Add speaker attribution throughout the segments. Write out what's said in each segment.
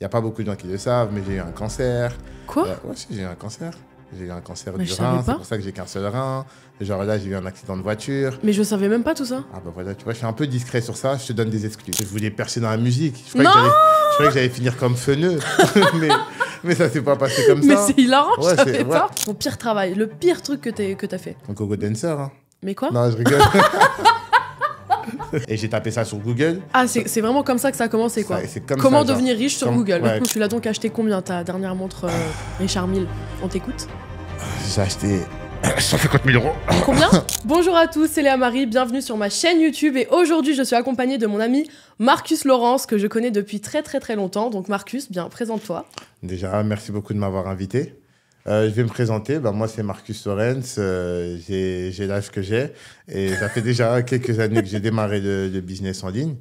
Speaker 1: Il n'y a pas beaucoup de gens qui le savent, mais j'ai eu un cancer. Quoi euh, j'ai eu un cancer. J'ai eu un cancer du rein, c'est pour ça que j'ai qu'un seul rein. Genre là, j'ai eu un accident de voiture. Mais je ne savais même pas tout ça. Ah bah voilà, tu vois, je suis un peu discret sur ça, je te donne des excuses. Je voulais percer dans la musique. Je croyais, que, j'allais, finir comme Feneux. mais, mais, ça s'est pas passé comme ça. Mais c'est hilarant, ouais, je savais pas.
Speaker 2: pire travail, le pire truc que, tu que t'as fait.
Speaker 1: Un coco dancer, hein.
Speaker 2: Mais quoi Non, je rigole.
Speaker 1: et j'ai tapé ça sur Google.
Speaker 2: Ah, c'est vraiment comme ça que ça a commencé, quoi. Comment devenir riche sur Google Tu l'as donc acheté combien ta dernière montre euh, Richard Mille On t'écoute
Speaker 1: J'ai acheté 150 000 euros.
Speaker 2: Combien Bonjour à tous, c'est Léa Marie, bienvenue sur ma chaîne YouTube et aujourd'hui je suis accompagnée de mon ami Marcus Laurence que je connais depuis très très très longtemps. Donc Marcus, bien présente-toi.
Speaker 1: Déjà, merci beaucoup de m'avoir invité. Euh, je vais me présenter. Ben, moi, c'est Marcus Sorens. Euh, j'ai l'âge que j'ai. Et ça fait déjà quelques années que j'ai démarré de le, business en ligne.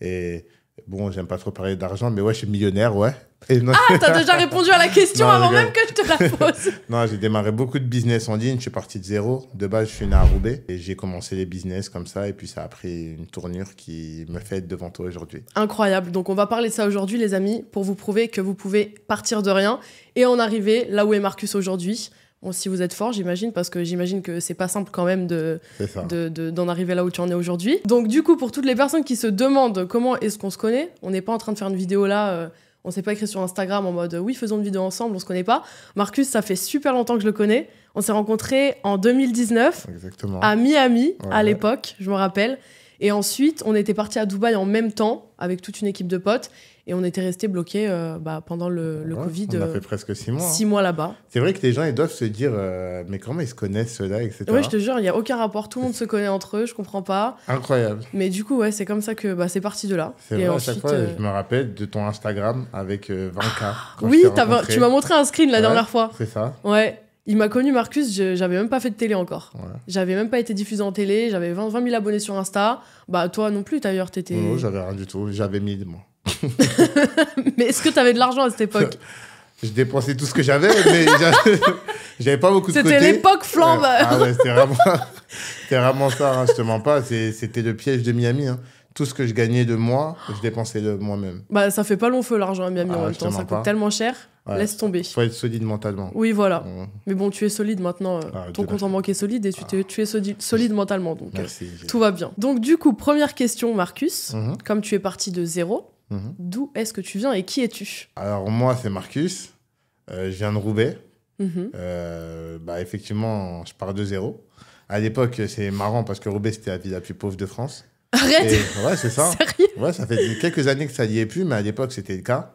Speaker 1: Et Bon, j'aime pas trop parler d'argent, mais ouais, je suis millionnaire, ouais. Et Ah, t'as déjà répondu à la question avant même que je te la pose. non, j'ai démarré beaucoup de business en ligne. Je suis parti de zéro. De base, je suis né à Roubaix et j'ai commencé les business comme ça. Et puis, ça a pris une tournure qui me fait être devant toi aujourd'hui.
Speaker 2: Incroyable. Donc, on va parler de ça aujourd'hui, les amis, pour vous prouver que vous pouvez partir de rien et en arriver là où est Marcus aujourd'hui si vous êtes fort, j'imagine, parce que j'imagine que c'est pas simple quand même d'en arriver là où tu en es aujourd'hui. Donc du coup, pour toutes les personnes qui se demandent comment est-ce qu'on se connaît, on n'est pas en train de faire une vidéo là. Euh, on s'est pas écrit sur Instagram en mode euh, oui, faisons une vidéo ensemble, on se connaît pas. Marcus, ça fait super longtemps que je le connais. On s'est rencontrés en 2019 à Miami à l'époque, je me rappelle. Et ensuite, on était parti à Dubaï en même temps avec toute une équipe de potes. Et on était resté bloqué euh, bah, pendant le, Covid. On a euh, fait
Speaker 1: presque six mois. Hein. Six mois là-bas. C'est vrai que les gens ils doivent se dire euh, mais comment ils se connaissent ceux-là, etc. Ouais, je te
Speaker 2: jure, il n'y a aucun rapport. Tout le monde se connaît entre eux, je comprends pas. Incroyable. Mais du coup, ouais, c'est comme ça que bah, c'est parti de là. C'est vrai, à chaque fois, je
Speaker 1: me rappelle de ton Instagram avec 20 oui, tu m'as montré un screen la dernière fois. C'est ça.
Speaker 2: Ouais. Il m'a connu, Marcus, j'avais même pas fait de télé encore. J'avais même pas été diffusé en télé, j'avais 20, 000 abonnés sur Insta. Bah, toi non plus, d'ailleurs, t'étais. Non,
Speaker 1: j'avais rien du tout, j'avais mis, moi.
Speaker 2: mais est-ce que t'avais de l'argent à cette époque
Speaker 1: Je dépensais tout ce que j'avais, mais j'avais pas beaucoup de C'était l'époque flambe Ah c'était vraiment, ça, hein, justement pas, c'était le piège de Miami. Hein. tout ce que je gagnais de moi, je dépensais de moi-même.
Speaker 2: Bah, ça fait pas long feu l'argent à Miami ah en même temps, ça coûte tellement cher. Laisse tomber.
Speaker 1: Faut être solide mentalement. Oui, voilà.
Speaker 2: Mais bon, tu es solide maintenant. Euh, ah, ton compte en banque est solide et tu, es, ah. tu es solide, mentalement. Donc, euh, Merci, tout va bien. Donc, du coup, première question, Marcus. Mhm. Comme tu es parti de zéro, mhm. d'où est-ce que tu viens et qui es-tu
Speaker 1: Alors, moi, c'est Marcus. Euh, je viens de Roubaix. Mhm. bah, effectivement, je pars de zéro. À l'époque, c'est marrant parce que Roubaix, c'était la ville la plus pauvre de France. Arrête Ouais, c'est ça. Sérieux ouais, ça fait quelques années que ça n'y est plus, mais à l'époque, c'était le cas.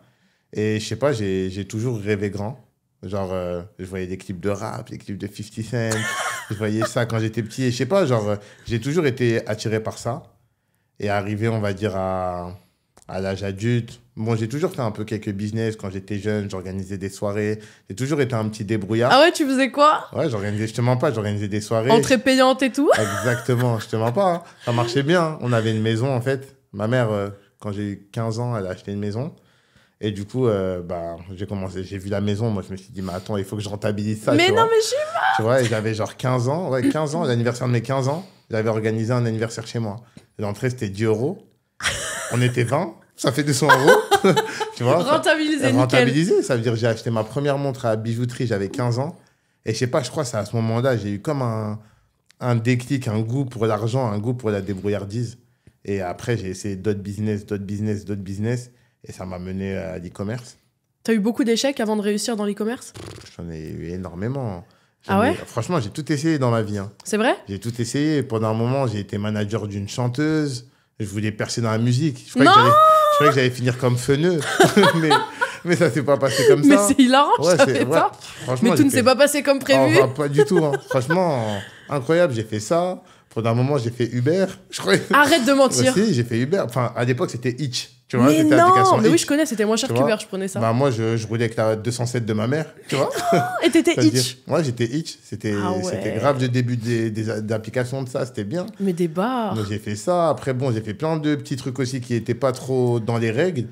Speaker 1: Et je sais pas, j'ai toujours rêvé grand. Genre, euh, je voyais des clips de rap, des clips de 50 Cent. je voyais ça quand j'étais petit. Et je sais pas, genre, euh, j'ai toujours été attiré par ça. Et arrivé, on va dire, à, à l'âge adulte. Bon, j'ai toujours fait un peu quelques business. Quand j'étais jeune, j'organisais des soirées. J'ai toujours été un petit débrouillard. Ah ouais, tu faisais quoi Ouais, j'organisais, je pas, j'organisais des soirées. Entrée
Speaker 2: payante et tout
Speaker 1: Exactement, je te mens pas. Hein. Ça marchait bien. Hein. On avait une maison, en fait. Ma mère, euh, quand j'ai eu 15 ans, elle a acheté une maison. Et du coup, euh, bah, j'ai commencé, j'ai vu la maison. Moi, je me suis dit, mais attends, il faut que je rentabilise ça. Mais tu non, vois. mais je suis mort Tu vois, j'avais genre 15 ans, ouais, 15 ans, l'anniversaire de mes 15 ans, j'avais organisé un anniversaire chez moi. L'entrée, c'était 10 euros. On était 20, ça fait 200 euros. tu vois Rentabiliser, Rentabiliser, ça veut dire j'ai acheté ma première montre à bijouterie, j'avais 15 ans. Et je sais pas, je crois que c'est à ce moment-là, j'ai eu comme un, un déclic, un goût pour l'argent, un goût pour la débrouillardise. Et après, j'ai essayé d'autres business, d'autres business, d'autres business. Et ça m'a mené à l'e-commerce.
Speaker 2: T'as eu beaucoup d'échecs avant de réussir dans l'e-commerce
Speaker 1: J'en ai eu énormément. Ah ouais Franchement, j'ai tout essayé dans ma vie. Hein. C'est vrai J'ai tout essayé. Pendant un moment, j'ai été manager d'une chanteuse. Je voulais percer dans la musique. Je croyais, que, j'allais, finir comme Feneux. mais, mais, ça s'est pas passé comme ça. Mais c'est hilarant, ouais, je savais mais tout ne s'est pas passé comme ah, prévu. pas du tout. Hein. franchement, incroyable, j'ai fait ça. Pendant un moment, j'ai fait Uber.
Speaker 2: Arrête de mentir.
Speaker 1: j'ai fait Uber. Enfin, à l'époque, c'était Itch. Tu vois, mais non, mais oui, je
Speaker 2: connais, c'était moins cher qu'Uber, je prenais ça. Bah,
Speaker 1: moi, je, je roulais avec la 207 de ma mère, tu vois.
Speaker 2: et t'étais itch.
Speaker 1: Moi, j'étais itch. Ah c'était grave le début des, de ça, c'était bien. Mais des bars. J'ai fait ça. Après, bon, j'ai fait plein de petits trucs aussi qui n'étaient pas trop dans les règles,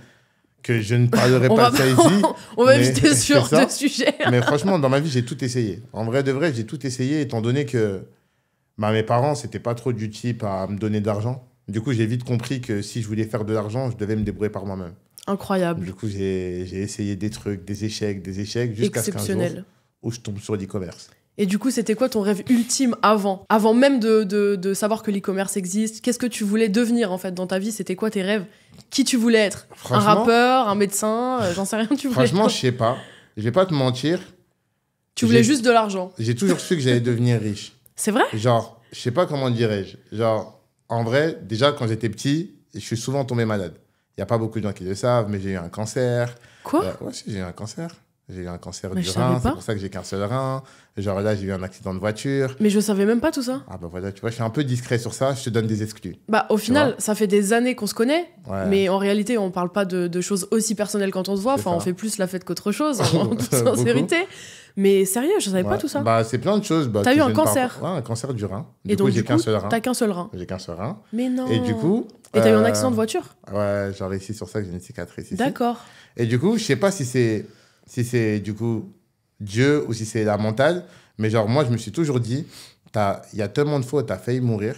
Speaker 1: que je ne parlerai pas de ça ici. On va éviter sur ce sujet. mais franchement, dans ma vie, j'ai tout essayé. En vrai de vrai, j'ai tout essayé, étant donné que bah, mes parents, c'était pas trop du type à me donner d'argent. Du coup, j'ai vite compris que si je voulais faire de l'argent, je devais me débrouiller par moi-même. Incroyable. Du coup, j'ai essayé des trucs, des échecs, des échecs, jusqu'à ce qu'un jour où je tombe sur l'e-commerce.
Speaker 2: Et du coup, c'était quoi ton rêve ultime avant Avant même de, savoir que l'e-commerce existe, qu'est-ce que tu voulais devenir en fait dans ta vie C'était quoi tes rêves Qui tu voulais être Un rappeur, un médecin euh, J'en sais rien, tu voulais Franchement, je
Speaker 1: sais pas. Je vais pas te mentir. Tu voulais juste de l'argent. J'ai toujours su que j'allais devenir riche. C'est vrai Genre, je sais pas comment dirais-je. Genre, en vrai, déjà, quand j'étais petit, je suis souvent tombé malade. Il n'y a pas beaucoup de gens qui le savent, mais j'ai eu un cancer. Quoi euh, j'ai eu un cancer. J'ai eu un cancer du rein, c'est pour ça que j'ai qu'un seul rein. Genre là, j'ai eu un accident de voiture. Mais je savais même pas tout ça. Ah ben voilà, tu vois, je suis un peu discret sur ça, je te donne des exclus.
Speaker 2: Bah au final, ça fait des années qu'on se connaît, mais en réalité, on ne parle pas de, de, choses aussi personnelles quand on se voit. Enfin, on fait plus la fête qu'autre chose, en toute sincérité. Mais sérieux, je savais pas tout ça. Bah,
Speaker 1: c'est plein de choses. Bah, T'as eu un cancer un cancer du rein. Du et coup, j'ai qu'un seul rein. T'as qu'un seul rein. J'ai qu'un seul rein. Mais non. Et du coup. Et t'as eu un euh, accident de voiture Ouais, genre ici sur ça, que j'ai une cicatrice. D'accord. Et du coup, je sais pas si c'est si c'est du coup Dieu ou si c'est la mentale, mais genre moi je me suis toujours dit, il y a tellement de fois où t'as failli mourir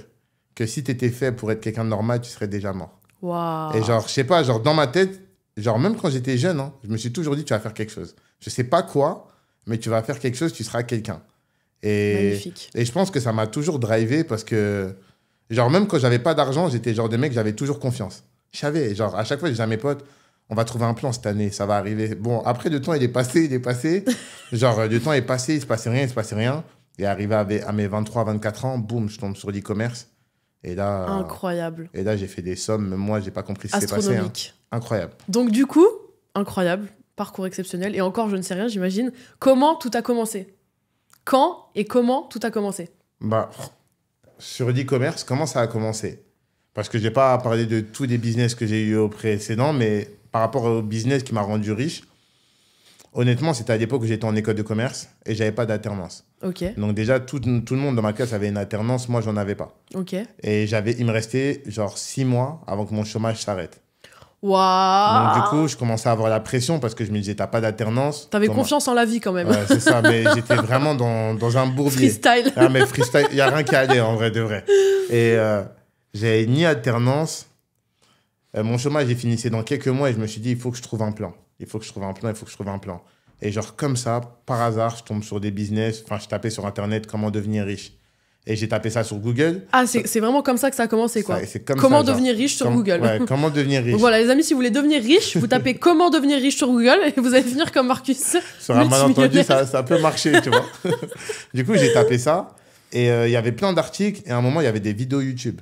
Speaker 1: que si t'étais fait pour être quelqu'un de normal, tu serais déjà mort.
Speaker 2: Waouh Et
Speaker 1: genre je sais pas, genre dans ma tête, genre même quand j'étais jeune, hein, je me suis toujours dit tu vas faire quelque chose. Je sais pas quoi, mais tu vas faire quelque chose, tu seras quelqu'un. Et, et je pense que ça m'a toujours drivé parce que, genre, même quand j'avais pas d'argent, j'étais genre des mecs, j'avais toujours confiance. Je savais, genre, à chaque fois, j'ai disais à mes potes, on va trouver un plan cette année, ça va arriver. Bon, après, le temps, il est passé, il est passé. genre, le temps est passé, il se passait rien, il se passait rien. Et arrivé à mes 23, 24 ans, boum, je tombe sur l'e-commerce. Et là.
Speaker 2: Incroyable.
Speaker 1: Et là, j'ai fait des sommes, même moi, j'ai pas compris ce qui s'est passé. Hein. Incroyable.
Speaker 2: Donc, du coup, incroyable parcours exceptionnel. Et encore, je ne sais rien, j'imagine. Comment tout a commencé Quand et comment tout a commencé
Speaker 1: Bah, sur l'e-commerce, comment ça a commencé Parce que je n'ai pas parlé de tous les business que j'ai eu au précédent, mais par rapport au business qui m'a rendu riche, honnêtement, c'était à l'époque où j'étais en école de commerce et j'avais pas d'alternance. ok Donc déjà, tout, le monde dans ma classe avait une alternance, moi, j'en avais pas. ok Et j'avais, il me restait genre six mois avant que mon chômage s'arrête.
Speaker 2: Waouh du
Speaker 1: coup, je commençais à avoir la pression parce que je me disais, t'as pas d'alternance. T'avais confiance
Speaker 2: en la vie quand même. c'est ça, mais j'étais
Speaker 1: vraiment dans, dans, un bourbier. Freestyle. Ah, mais freestyle, il n'y a rien qui allait en vrai de vrai. Et euh, j'avais ni alternance. Euh, mon chômage, j'ai finissait dans quelques mois et je me suis dit, il faut que je trouve un plan. Il faut que je trouve un plan, il faut que je trouve un plan. Et genre, comme ça, par hasard, je tombe sur des business. Enfin, je tapais sur Internet comment devenir riche. Et j'ai tapé ça sur Google.
Speaker 2: Ah, c'est vraiment comme ça que ça a commencé
Speaker 1: quoi Comment devenir riche sur Google. comment devenir riche. voilà,
Speaker 2: les amis, si vous voulez devenir riche, vous tapez comment devenir riche sur Google et vous allez devenir comme Marcus. Sur un malentendu,
Speaker 1: ça, ça, peut marcher, tu vois. du coup, j'ai tapé ça et euh, il y avait plein d'articles et à un moment, il y avait des vidéos YouTube.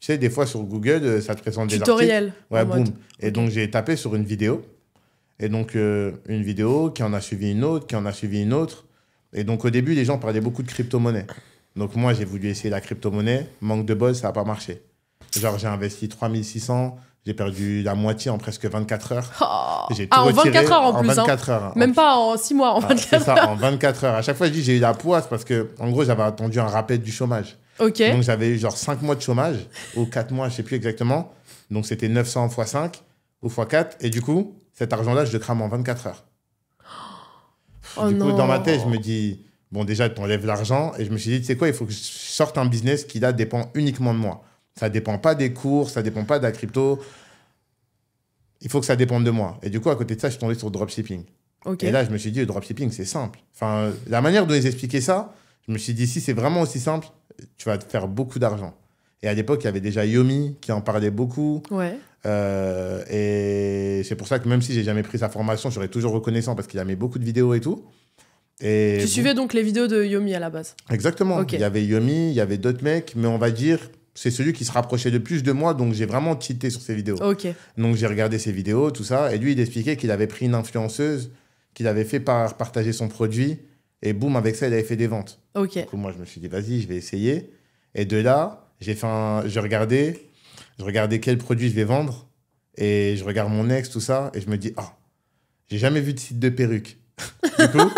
Speaker 1: Tu sais, des fois sur Google, euh, ça te présente des Tutoriel, articles. Ouais, boum. Et donc, j'ai tapé sur une vidéo. Et donc, euh, une vidéo qui en a suivi une autre, qui en a suivi une autre. Et donc, au début, les gens parlaient beaucoup de crypto-monnaie. Donc moi, j'ai voulu essayer la crypto-monnaie. Manque de bol, ça n'a pas marché. Genre, j'ai investi 3600, j'ai perdu la moitié en presque 24 heures. Oh. J'ai ah, tout ah, en retiré 24 heures en, 24 hein. heures, Même
Speaker 2: pas en 6 mois, en 24 ah, heures. ça,
Speaker 1: en 24 heures. À chaque fois, je dis j'ai eu la poisse parce que, en gros, j'avais attendu un rappel du chômage. Ok. Donc j'avais eu genre 5 mois de chômage, ou 4 mois, je sais plus exactement. Donc c'était 900 x 5 ou x 4. Et du coup, cet argent-là, je le crame en 24 heures.
Speaker 2: Oh du coup, dans ma tête, je
Speaker 1: me dis, Bon, déjà, t'enlèves l'argent. Et je me suis dit, tu sais quoi, il faut que je sorte un business qui, là, dépend uniquement de moi. Ça ne dépend pas des cours, ça ne dépend pas de la crypto. Il faut que ça dépende de moi. Et du coup, à côté de ça, je suis tombé sur le dropshipping. Et là, je me suis dit, le dropshipping, c'est simple. Enfin, la manière dont les expliquer ça, je me suis dit, si c'est vraiment aussi simple, tu vas te faire beaucoup d'argent. Et à l'époque, il y avait déjà Yomi qui en parlait beaucoup. Euh, et c'est pour ça que même si j'ai jamais pris sa formation, j'aurais toujours reconnaissant parce qu'il a mis beaucoup de vidéos et tout tu suivais
Speaker 2: donc les vidéos de Yomi à la base
Speaker 1: Exactement. Il y avait Yomi, il y avait d'autres mecs, mais on va dire, c'est celui qui se rapprochait le plus de moi, donc j'ai vraiment cheaté sur ses vidéos. Ok. Donc j'ai regardé ses vidéos, tout ça, et lui, il expliquait qu'il avait pris une influenceuse, qu'il avait fait par partager son produit, et boum, avec ça, il avait fait des ventes. Ok. Du coup, moi, je me suis dit, vas-y, je vais essayer. Et de là, j'ai fait un... je regardais, je regardais quel produit je vais vendre, et je regarde mon ex, tout ça, et je me dis, ah, j'ai jamais vu de site de perruque. du coup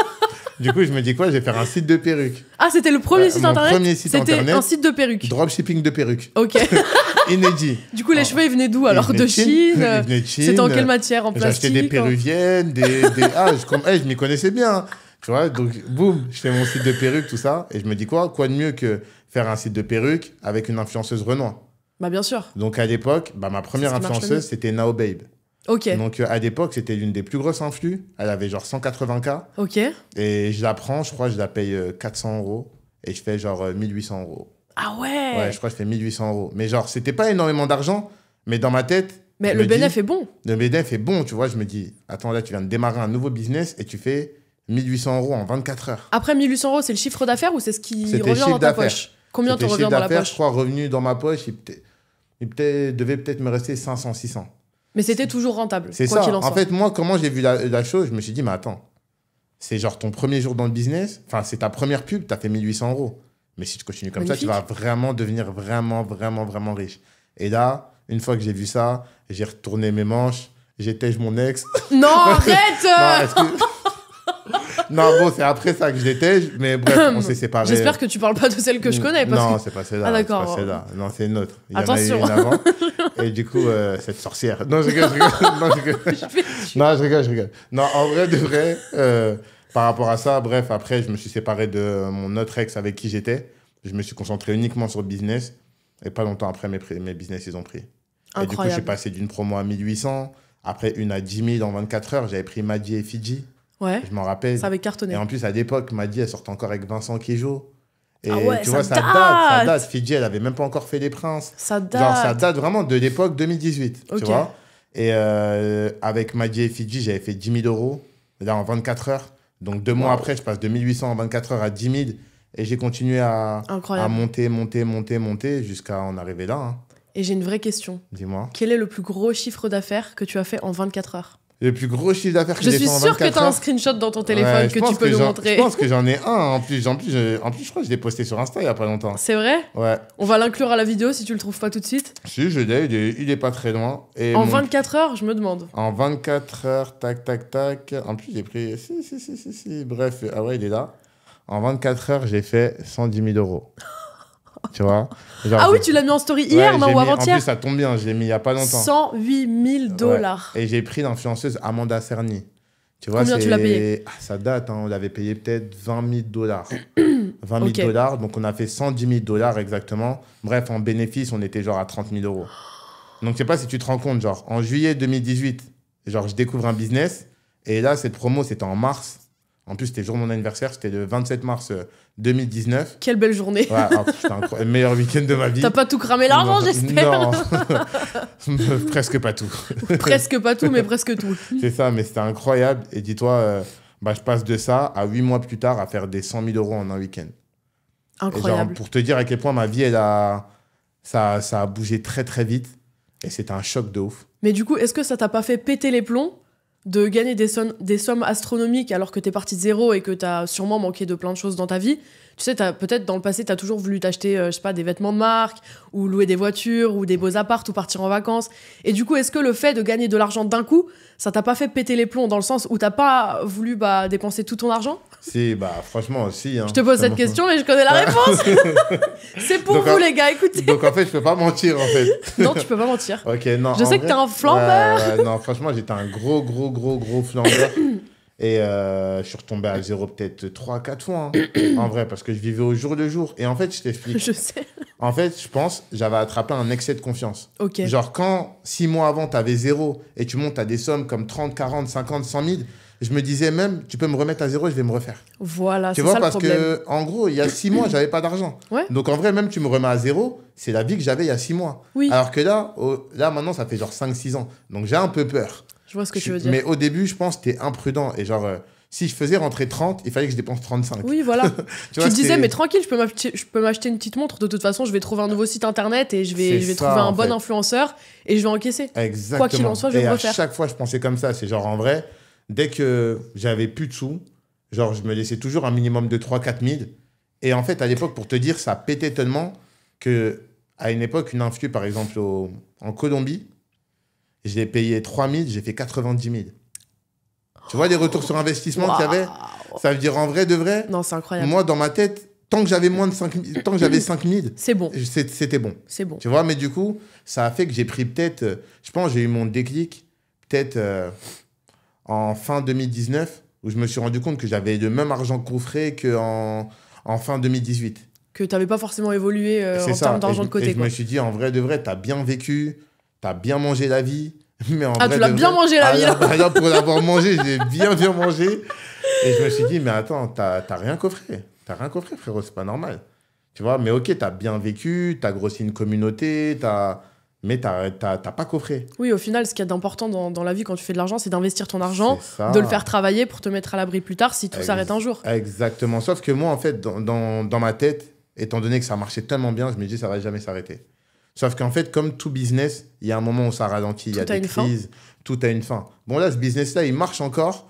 Speaker 1: du coup, je me dis quoi Je vais faire un site de perruques.
Speaker 2: Ah, c'était le premier euh, site mon internet premier site C'était un site de perruques.
Speaker 1: Dropshipping de perruques. Ok. Inédit.
Speaker 2: Du coup, les cheveux, ils venaient d'où Alors, de Chine, euh, Chine. C'était en quelle matière En plastique J'achetais des péruviennes,
Speaker 1: des. Ah, eh, je, m'y connaissais bien. Hein. Tu vois, donc boum, je fais mon site de perruques, tout ça. Et je me dis quoi Quoi de mieux que faire un site de perruques avec une influenceuse Renoir Bah bien sûr. Donc à l'époque, bah, ma première influenceuse, c'était Now Babe. Donc euh, à l'époque, c'était l'une des plus grosses influx. Elle avait genre 180K. Et je la prends, je crois, je la paye 400 euh, euros. Et je fais genre 1800 euh, euros.
Speaker 2: Ah ouais Ouais, je
Speaker 1: crois que je fais 1800 euros. Mais genre, c'était pas énormément d'argent, mais dans ma tête. Mais le bénéfice est bon. Le bénéfice est bon, tu vois. Je me dis, attends, là, tu viens de démarrer un nouveau business et tu fais 1800 euros en 24 heures.
Speaker 2: Après 1800 euros, c'est le chiffre d'affaires ou c'est ce
Speaker 1: qui revient dans ta poche Combien te revient dans la poche Je crois revenu dans ma poche, il, devait peut-être me rester 500, 600.
Speaker 2: Mais c'était toujours rentable. C'est ça. En, en fait,
Speaker 1: moi, comment j'ai vu la, chose, je me suis dit, mais attends, c'est genre ton premier jour dans le business, enfin, c'est ta première pub, tu as fait 1800 euros. Mais si tu continues comme ça, tu vas vraiment devenir vraiment, vraiment, vraiment riche. Et là, une fois que j'ai vu ça, j'ai retourné mes manches, j'étais mon ex. Non,
Speaker 2: arrête non,
Speaker 1: non, bon, c'est après ça que j'étais mais bref, on s'est séparés. J'espère
Speaker 2: que tu parles pas de celle que je mm. connais. Parce non, que... c'est pas celle-là. Ah, d'accord.
Speaker 1: Non, c'est une autre. Il y Attention. En a avant. Et du coup, euh, cette sorcière. Non, je rigole, je rigole. Non, je rigole. Je rigole, Non, en vrai, de vrai, euh, par rapport à ça, bref, après, je me suis séparé de mon autre ex avec qui j'étais. Je me suis concentré uniquement sur le business. Et pas longtemps après, mes, mes business, ils ont pris. Incroyable. Et du coup, je suis passé d'une promo à 1800, après une à 10 000 en 24 heures. J'avais pris Madi et Fiji. Ouais. Je m'en rappelle. Ça avait cartonné. Et en plus, à l'époque, m'a elle sortait encore avec Vincent Quijot. Et ah ouais, tu vois, ça date. ça date. Fidji, elle avait même pas encore fait les princes. Ça date. Genre, ça date vraiment de l'époque 2018, tu vois. Et euh, avec Madi et Fidji, j'avais fait 10 000 euros, là, en 24 heures. Donc, deux mois après, je passe de 1800 en 24 heures à 10 000. Et j'ai continué à, à, monter, monter, monter, monter, jusqu'à en arriver là. Hein.
Speaker 2: Et j'ai une vraie question. Dis-moi. Quel est le plus gros chiffre d'affaires que tu as fait en 24 heures
Speaker 1: le plus gros chiffre d'affaires que Je suis sûr que tu as un screenshot dans ton téléphone que tu peux que nous montrer. Je pense que j'en ai un. En plus, en plus, je, en plus, je crois que je l'ai posté sur Insta il y a pas longtemps. C'est vrai Ouais.
Speaker 2: On va l'inclure à la vidéo si tu le trouves pas tout de suite.
Speaker 1: Si, je l'ai. Il, est, pas très loin. Et en
Speaker 2: 24 heures, je me demande.
Speaker 1: En 24 heures, tac, tac, tac. En plus, j'ai pris. Si, si, si, si, si. Bref, ah ouais, il est là. En 24 heures, j'ai fait 110 000 euros tu vois Ah oui, tu l'as mis en story hier, ou avant-hier En plus, ça tombe bien, je l'ai mis il n'y a pas longtemps.
Speaker 2: 108 000 dollars.
Speaker 1: Et j'ai pris l'influenceuse Amanda Cerny. Tu vois, Combien tu l'as payé ah, Ça date, hein, on l'avait payé peut-être 20 000 dollars. 20 000 dollars, donc on a fait 110 000 dollars exactement. Bref, en bénéfice, on était genre à 30 000 euros. Donc je sais pas si tu te rends compte, genre en juillet 2018, genre je découvre un business, et là, cette promo, c'était en mars. En plus, c'était jour de mon anniversaire, c'était le 27 mars 2019. Euh,
Speaker 2: Quelle belle journée ouais, oh,
Speaker 1: Le meilleur week-end de ma vie. T'as pas tout cramé l'argent, j'espère Presque pas tout. presque pas tout, mais presque tout. C'est ça, mais c'était incroyable. Et dis-toi, euh, bah, je passe de ça à huit mois plus tard à faire des 100 000 euros en un week-end. Incroyable. pour te dire à quel point ma vie, a... Ça, ça a bougé très très vite. Et c'était un choc de ouf.
Speaker 2: Mais du coup, est-ce que ça t'a pas fait péter les plombs de gagner des, des sommes astronomiques alors que t'es parti de zéro et que t'as sûrement manqué de plein de choses dans ta vie. Tu sais, peut-être dans le passé, t'as toujours voulu t'acheter, euh, je sais pas, des vêtements de marque, ou louer des voitures, ou des beaux apparts ou partir en vacances. Et du coup, est-ce que le fait de gagner de l'argent d'un coup, ça t'a pas fait péter les plombs dans le sens où t'as pas voulu bah, dépenser tout ton argent
Speaker 1: si, bah franchement, aussi Hein. Je te pose cette
Speaker 2: question, mais je connais la réponse.
Speaker 1: c'est pour vous, les gars, écoutez. Donc en fait, je peux pas mentir, en fait. non, tu peux pas mentir. Ok, non. Je sais que t'es un flambeur. non, franchement, j'étais un gros, gros, gros, gros flambeur. Et euh, je suis retombé à zéro peut-être 3-4 fois, hein, en vrai, parce que je vivais au jour le jour. Et en fait, je t'explique. Je sais. En fait, je pense, j'avais attrapé un excès de confiance. Ok. Genre, quand 6 mois avant, tu avais zéro et tu montes à des sommes comme 30, 40, 50, 100 000, je me disais même, tu peux me remettre à zéro, je vais me refaire.
Speaker 2: Voilà, c'est ça. Tu vois, parce que,
Speaker 1: en gros, il y a six mois, j'avais pas d'argent. Donc, en vrai, même tu me remets à zéro, c'est la vie que j'avais il y a six mois. Oui. Alors que là, là, maintenant, ça fait genre 5-6 ans. Donc, j'ai un peu peur. Je vois ce que tu veux dire. Mais au début, je pense que es imprudent. Et genre, euh, si je faisais rentrer 30, il fallait que je dépense 35. Oui, voilà. tu, disais, mais
Speaker 2: tranquille, je peux m'acheter, une petite montre. De toute façon, je vais trouver un nouveau site internet et je vais, trouver un bon influenceur et je vais encaisser. Exactement. Quoi qu'il en soit, je vais me refaire. À
Speaker 1: chaque fois, je pensais comme ça. C'est genre, en vrai dès que j'avais plus de sous, genre, je me laissais toujours un minimum de 3-4 000. Et en fait, à l'époque, pour te dire, ça pétait tellement que à une époque, une influe, par exemple, en Colombie, je l'ai payé 3 000, j'ai fait 90 000. Tu vois les retours sur investissement qu'il y avait Ça veut dire en vrai de vrai Non, c'est incroyable. Moi, dans ma tête, tant que j'avais moins de 5 000, tant que j'avais 5 c'est bon. C'était bon. C'est bon. Tu vois, mais du coup, ça a fait que j'ai pris peut-être, je pense, j'ai eu mon déclic peut-être euh, en fin 2019 où je me suis rendu compte que j'avais le même argent coffré qu'en en fin 2018.
Speaker 2: Que tu n'avais pas forcément évolué euh, en ça. termes d'argent de côté. je me suis
Speaker 1: dit, en vrai de vrai, tu as bien vécu, tu as bien mangé la vie. Mais en ah, tu l'as bien mangé la ah, vie. Là. la pour l'avoir mangé, j'ai bien bien mangé. Et je me suis dit, mais attends, t'as rien coffré. T'as rien coffré, frérot, c'est pas normal. Tu vois, mais ok, tu as bien vécu, tu as grossi une communauté, tu t'as mais tu n'as pas coffré.
Speaker 2: Oui, au final, ce qu'il y a d'important dans, la vie quand tu fais de l'argent, c'est d'investir ton argent, de le faire travailler pour te mettre à l'abri plus tard si tout s'arrête un jour.
Speaker 1: Exactement. Sauf que moi, en fait, dans, ma tête, étant donné que ça marchait tellement bien, je me dis ça va jamais s'arrêter. Sauf qu'en fait, comme tout business, il y a un moment où ça ralentit, il y a des crises, tout a une fin. Bon, là, ce business-là, il marche encore,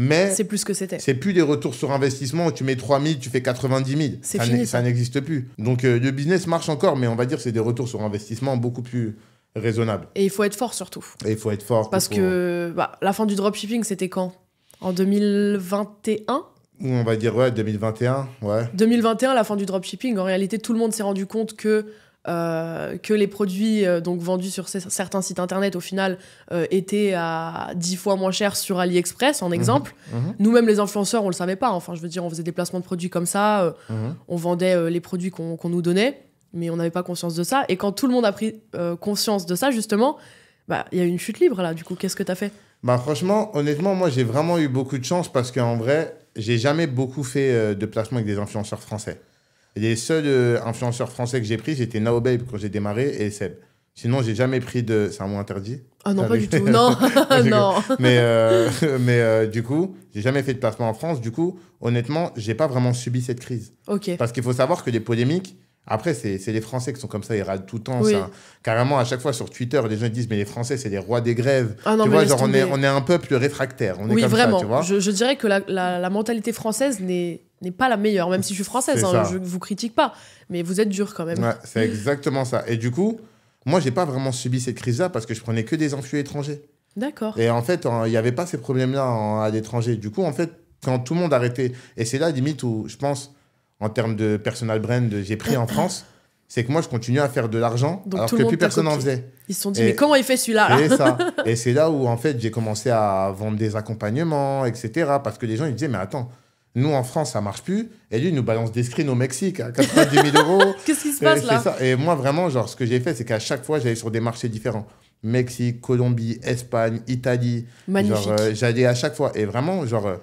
Speaker 1: mais c'est plus que c'était. C'est plus des retours sur investissement tu mets 3 000, tu fais 90 000. Ça, ça. n'existe plus. Donc euh, le business marche encore, mais on va dire c'est des retours sur investissement beaucoup plus raisonnables.
Speaker 2: Et il faut être fort surtout.
Speaker 1: Et il faut être fort. Parce que
Speaker 2: bah, la fin du dropshipping, c'était quand En 2021
Speaker 1: Ou on va dire ouais, 2021, ouais.
Speaker 2: 2021, la fin du dropshipping. En réalité, tout le monde s'est rendu compte que euh, que les produits euh, donc vendus sur certains sites internet au final euh, étaient à 10 fois moins cher sur AliExpress en mhm. exemple. Mhm. Nous-mêmes les influenceurs, on le savait pas. Enfin, je veux dire, on faisait des placements de produits comme ça, mhm. on vendait les produits qu'on nous donnait, mais on n'avait pas conscience de ça. Et quand tout le monde a pris conscience de ça, justement, bah il y a eu une chute libre là. Du coup, qu'est-ce que tu as fait
Speaker 1: Bah franchement, honnêtement, moi j'ai vraiment eu beaucoup de chance parce qu'en vrai, j'ai jamais beaucoup fait de placements avec des influenceurs français. Les seuls euh, influenceurs français que j'ai pris, c'était Naobabe quand j'ai démarré et Seb. Sinon, j'ai jamais pris de. C'est un mot interdit Ah non, pas du tout. Non, non. Mais, euh, mais euh, du coup, j'ai jamais fait de placement en France. Du coup, honnêtement, j'ai pas vraiment subi cette crise. Ok. Parce qu'il faut savoir que les polémiques, après, c'est les Français qui sont comme ça, ils râlent tout le temps. Carrément, à chaque fois sur Twitter, les gens disent Mais les Français, c'est les rois des grèves. Ah tu vois, genre, on est, on est un peuple réfractaire. oui, vraiment. je,
Speaker 2: dirais que la, la mentalité française n'est n'est pas la meilleure, même si je suis française, hein, je ne vous critique pas, mais vous êtes dur quand même. c'est
Speaker 1: exactement ça. Et du coup, moi, j'ai pas vraiment subi cette crise-là parce que je prenais que des enfuis étrangers. D'accord. Et en fait, il n'y avait pas ces problèmes-là à l'étranger. Du coup, en fait, quand tout le monde arrêtait, et c'est là limite où je pense, en termes de personal brand, j'ai pris en France c'est que moi, je continuais à faire de l'argent alors que plus personne n'en faisait.
Speaker 2: Ils se sont dit, mais comment il fait celui-là et
Speaker 1: c'est là où, en fait, j'ai commencé à vendre des accompagnements, etc. Parce que les gens, ils disaient, mais attends, nous, en France, ça marche plus. Et lui, il nous balance des screens au Mexique à 90 000 euros. Qu'est-ce qui se passe là Et moi, vraiment, genre, ce que j'ai fait, c'est qu'à chaque fois, j'allais sur des marchés différents. Mexique, Colombie, Espagne, Italie. Magnifique. Euh, j'allais à chaque fois. Et vraiment, genre, euh,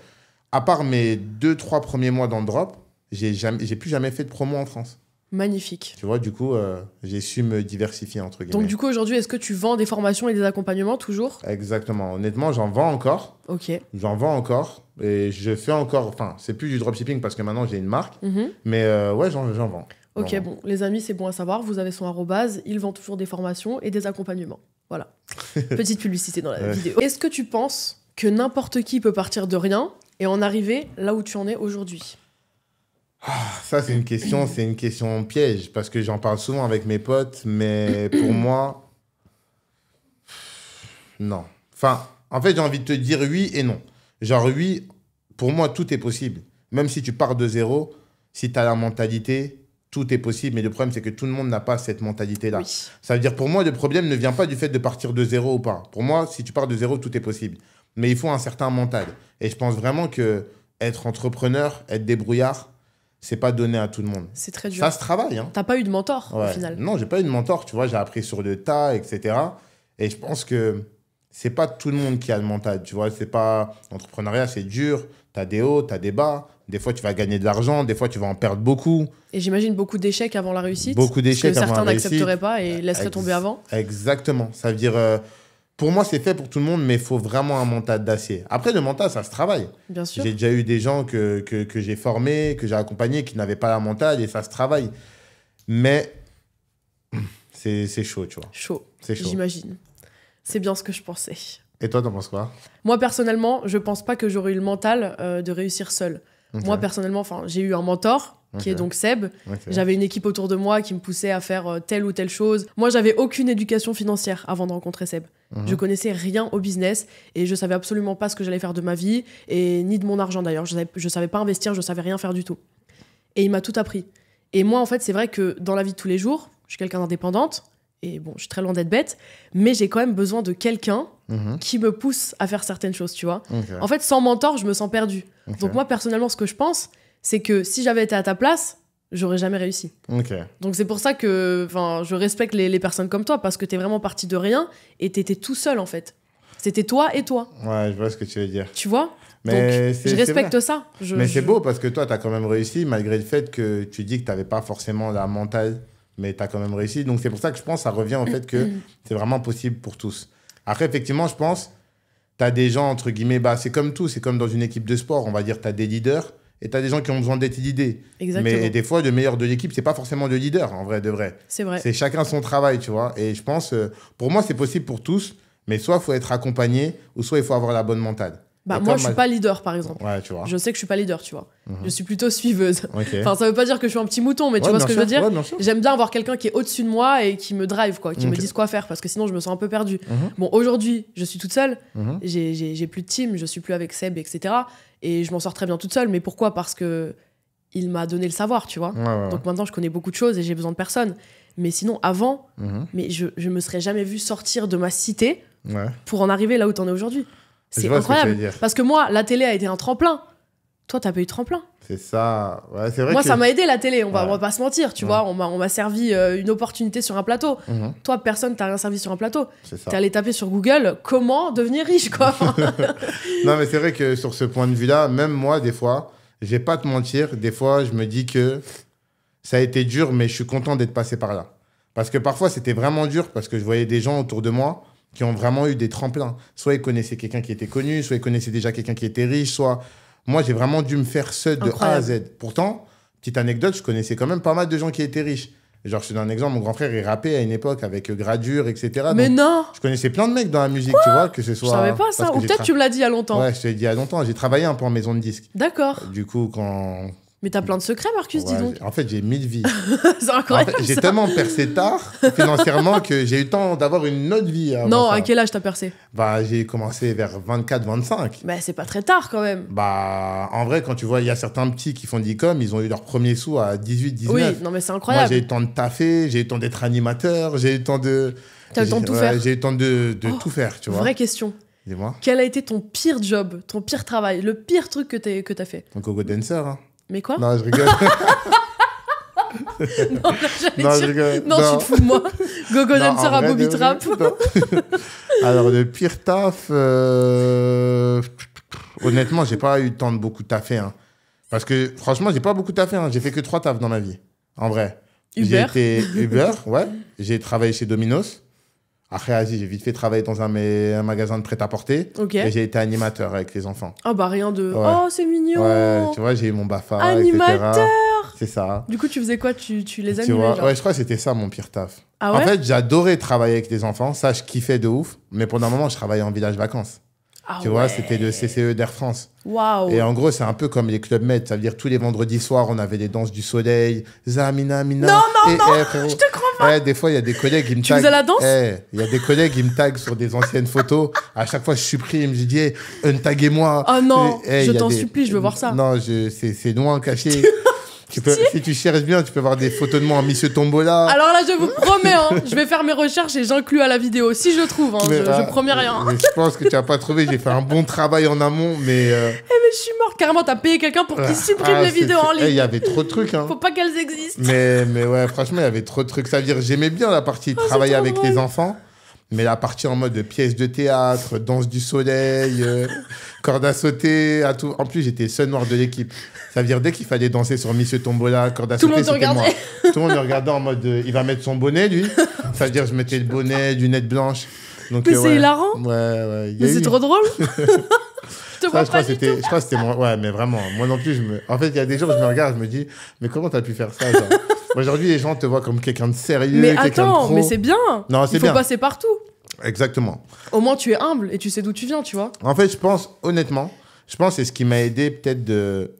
Speaker 1: à part mes deux, trois premiers mois dans drop, j'ai jamais, j'ai plus jamais fait de promo en France. Magnifique. Tu vois, du coup, euh, j'ai su me diversifier, entre guillemets. Donc, du coup,
Speaker 2: aujourd'hui, est-ce que tu vends des formations et des accompagnements toujours
Speaker 1: Exactement. Honnêtement, j'en vends encore. Ok. J'en vends encore. Et je fais encore. Enfin, c'est plus du dropshipping parce que maintenant, j'ai une marque. Mhm. Mais euh, ouais, j'en vends. Ok,
Speaker 2: bon, les amis, c'est bon à savoir. Vous avez son arrobase. Il vend toujours des formations et des accompagnements. Voilà. Petite publicité dans la vidéo. Est-ce que tu penses que n'importe qui peut partir de rien et en arriver là où tu en es aujourd'hui
Speaker 1: ah, ça, c'est une question, c'est une question piège parce que j'en parle souvent avec mes potes, mais pour moi, non. Enfin, en fait, j'ai envie de te dire oui et non. Genre, oui, pour moi, tout est possible. Même si tu pars de zéro, si tu as la mentalité, tout est possible. Mais le problème, c'est que tout le monde n'a pas cette mentalité-là. Ça veut dire, pour moi, le problème ne vient pas du fait de partir de zéro ou pas. Pour moi, si tu pars de zéro, tout est possible. Mais il faut un certain mental. Et je pense vraiment que être entrepreneur, être débrouillard, c'est pas donné à tout le monde. C'est très dur. Ça se travaille. Hein.
Speaker 2: T'as pas eu de mentor au final.
Speaker 1: Non, j'ai pas eu de mentor. Tu vois, j'ai appris sur le tas, etc. Et je pense que c'est pas tout le monde qui a le mental. Tu vois, c'est pas l'entrepreneuriat, c'est dur. T'as des hauts, t'as des bas. Des fois, tu vas gagner de l'argent. Des fois, tu vas en perdre beaucoup.
Speaker 2: Et j'imagine beaucoup d'échecs avant la réussite. Beaucoup d'échecs avant la réussite. Que certains n'accepteraient pas et laisseraient tomber avant.
Speaker 1: Exactement. Ça veut dire, euh, pour moi, c'est fait pour tout le monde, mais il faut vraiment un mental d'acier. Après, le mental, ça se travaille. Bien sûr. J'ai déjà eu des gens que, j'ai formés, que j'ai accompagnés, qui n'avaient pas la mental et ça se travaille. Mais c'est chaud, tu vois. Chaud. C'est chaud. J'imagine.
Speaker 2: C'est bien ce que je pensais.
Speaker 1: Et toi, t'en penses quoi
Speaker 2: Moi, personnellement, je pense pas que j'aurais eu le mental euh, de réussir seul. Moi, personnellement, j'ai eu un mentor qui est donc Seb. J'avais une équipe autour de moi qui me poussait à faire euh, telle ou telle chose. Moi, j'avais aucune éducation financière avant de rencontrer Seb. Mhm. Je connaissais rien au business et je savais absolument pas ce que j'allais faire de ma vie et ni de mon argent d'ailleurs. Je je savais pas investir, je savais rien faire du tout. Et il m'a tout appris. Et moi, en fait, c'est vrai que dans la vie de tous les jours, je suis quelqu'un d'indépendante et bon, je suis très loin d'être bête, mais j'ai quand même besoin de quelqu'un Mhm. qui me pousse à faire certaines choses, tu vois. En fait, sans mentor, je me sens perdu Donc moi, personnellement, ce que je pense, c'est que si j'avais été à ta place, j'aurais jamais réussi. Donc c'est pour ça que je respecte les, personnes comme toi, parce que t'es vraiment parti de rien et t'étais tout seul, en fait. C'était toi et toi.
Speaker 1: Ouais, je vois ce que tu veux dire. Tu vois Donc, je respecte ça. mais c'est beau parce que toi, tu as quand même réussi, malgré le fait que tu dis que tu n'avais pas forcément la mentale, mais tu as quand même réussi. Donc, c'est pour ça que je pense que ça revient au fait que c'est vraiment possible pour tous. Après, effectivement, je pense, tu as des gens, entre guillemets, bah, c'est comme tout, c'est comme dans une équipe de sport, on va dire, tu as des leaders et tu as des gens qui ont besoin d'être leaders. Mais des fois, le meilleur de l'équipe, c'est pas forcément le leader, en vrai de vrai. C'est vrai. C'est chacun son travail, tu vois. Et je pense, euh, pour moi, c'est possible pour tous, mais soit il faut être accompagné, ou soit il faut avoir la bonne mentalité. Bah, moi, je suis pas leader, par exemple. Je
Speaker 2: sais que je suis pas leader, tu vois. Mhm. Je suis plutôt suiveuse. enfin, ça veut pas dire que je suis un petit mouton, mais tu vois ce que je veux dire J'aime bien avoir quelqu'un qui est au-dessus de moi et qui me drive, quoi, qui me dise quoi faire, parce que sinon, je me sens un peu perdue. Mhm. Bon, aujourd'hui, je suis toute seule. Mhm. J'ai plus de team, je suis plus avec Seb, etc. Et je m'en sors très bien toute seule. Mais pourquoi Parce que il m'a donné le savoir, tu vois. Donc maintenant, je connais beaucoup de choses et j'ai besoin de personne. Mais sinon, avant, mais je, je me serais jamais vue sortir de ma cité pour en arriver là où tu en es aujourd'hui.
Speaker 1: C'est incroyable. parce
Speaker 2: que moi, la télé a été un tremplin. Toi, t'as pas eu de tremplin.
Speaker 1: C'est ça. vrai moi, ça m'a aidé la
Speaker 2: télé. On va, va pas se mentir. Tu vois, on m'a servi euh, une opportunité sur un plateau. Mhm. Toi, personne t'a rien servi sur un plateau. T'es allé taper sur Google comment devenir riche, quoi.
Speaker 1: non, mais c'est vrai que sur ce point de vue-là, même moi, des fois, je vais pas te mentir. Des fois, je me dis que ça a été dur, mais je suis content d'être passé par là. Parce que parfois, c'était vraiment dur parce que je voyais des gens autour de moi qui ont vraiment eu des tremplins. Soit ils connaissaient quelqu'un qui était connu, soit ils connaissaient déjà quelqu'un qui était riche, soit moi j'ai vraiment dû me faire seul de A à Z. Pourtant, petite anecdote, je connaissais quand même pas mal de gens qui étaient riches. Genre, je te donne un exemple, mon grand frère, est rappait à une époque avec euh, Gradure, etc. Mais non Je connaissais plein de mecs dans la musique, tu vois, que ce soit. Je savais pas ça, ou peut-être tu me l'as dit il y a longtemps. Ouais, je te l'ai dit il y a longtemps, j'ai travaillé un peu en maison de disque. D'accord. Du coup, quand,
Speaker 2: mais t'as plein de secrets, Marcus, dis donc.
Speaker 1: En fait, j'ai mille vies.
Speaker 2: c'est incroyable. j'ai tellement
Speaker 1: percé tard financièrement que j'ai eu le temps d'avoir une autre vie. Hein, non,
Speaker 2: à quel âge t'as percé
Speaker 1: Bah, j'ai commencé vers 24-25. Mais bah, c'est pas
Speaker 2: très tard quand même.
Speaker 1: Bah, en vrai, quand tu vois, il y a certains petits qui font de ils ont eu leur premier sou à 18-19. Oui, non,
Speaker 2: mais c'est incroyable. Moi, j'ai eu le
Speaker 1: temps de taffer, j'ai eu le temps d'être animateur, j'ai eu le temps de. T'as eu le temps de tout faire J'ai eu le temps de, oh, tout faire, tu vois. Vraie question. Dis-moi.
Speaker 2: Quel a été ton pire job, ton pire travail, le pire truc que t'as que fait
Speaker 1: un Coco dancer, hein. Mais quoi Non, je rigole.
Speaker 2: non, je rigole. non, tu te fous de moi. Gogo Dancer à Bobby Trap.
Speaker 1: Alors, le pire taf, Honnêtement, euh, honnêtement, j'ai pas eu le temps de beaucoup taffer. Hein. Parce que franchement, j'ai pas beaucoup taffé. Hein. J'ai fait que trois tafs dans ma vie, en vrai. Uber. J'ai été Uber, ouais. J'ai travaillé chez Domino's. Après, j'ai vite fait travailler dans un, un magasin de prêt-à-porter. Et j'ai été animateur avec les enfants. Ah, bah rien de. Oh, c'est
Speaker 2: mignon tu vois,
Speaker 1: j'ai eu mon BAFA. Animateur C'est ça. Du coup,
Speaker 2: tu faisais quoi tu, les animais Ouais, je
Speaker 1: crois que c'était ça mon pire taf. Ah en fait, j'adorais travailler avec des enfants. Ça, je kiffais de ouf. Mais pendant un moment, je travaillais en village vacances. Ah tu vois, c'était le CCE d'Air France. Wow. Et en gros, c'est un peu comme les clubs med, ça veut dire tous les vendredis soirs, on avait les danses du soleil, Zamina, Mina. Non, non, non, je te crois pas. Ouais, des fois, il y a des collègues qui me taguent. Tu faisais la danse eh, Il y a des collègues qui me taguent sur des anciennes photos. À chaque fois, je supprime, je dis, eh, taguez moi Oh non, eh, je t'en supplie, je veux voir ça. Non, je... c'est loin caché. si tu cherches bien, tu peux avoir des photos de moi en Monsieur Tombola. Alors
Speaker 2: là, je vous promets, hein, je vais faire mes recherches et j'inclus à la vidéo si je trouve. Hein, je, promets rien.
Speaker 1: je pense que tu n'as pas trouvé. J'ai fait un bon travail en amont, mais. Euh, eh
Speaker 2: mais je suis mort. Carrément, t'as payé quelqu'un pour qu'il ah, supprime ah, les vidéos en ligne. Eh, il
Speaker 1: y avait trop de trucs. Hein. Faut pas qu'elles existent. Mais, mais ouais, franchement, il y avait trop de trucs. Ça veut dire j'aimais bien la partie de oh, travailler avec les enfants mais la partie en mode pièce de théâtre, danse du soleil, euh, corde à sauter, à tout. En plus, j'étais seul noir de l'équipe. Ça veut dire dès qu'il fallait danser sur Monsieur Tombola, corde à tout sauter, c'était moi. Tout le monde me regardait en mode, euh, il va mettre son bonnet, lui. Ça veut dire, je mettais le bonnet, lunettes blanches. Donc, mais euh, c'est ouais. hilarant. Ouais, ouais. Mais c'est trop
Speaker 2: drôle. je,
Speaker 1: ça, je, crois c'était, je crois que c'était moi. Ouais, mais vraiment, moi non plus, je me... En fait, il y a des jours, je me regarde, je me dis, mais comment t'as pu faire ça genre Aujourd'hui, les gens te voient comme quelqu'un de sérieux. Mais attends, de mais c'est bien. Non, c'est bien. Il faut passer partout. Exactement.
Speaker 2: Au moins, tu es humble et tu sais d'où tu viens, tu vois.
Speaker 1: En fait, je pense, honnêtement, je pense que c'est ce qui m'a aidé peut-être de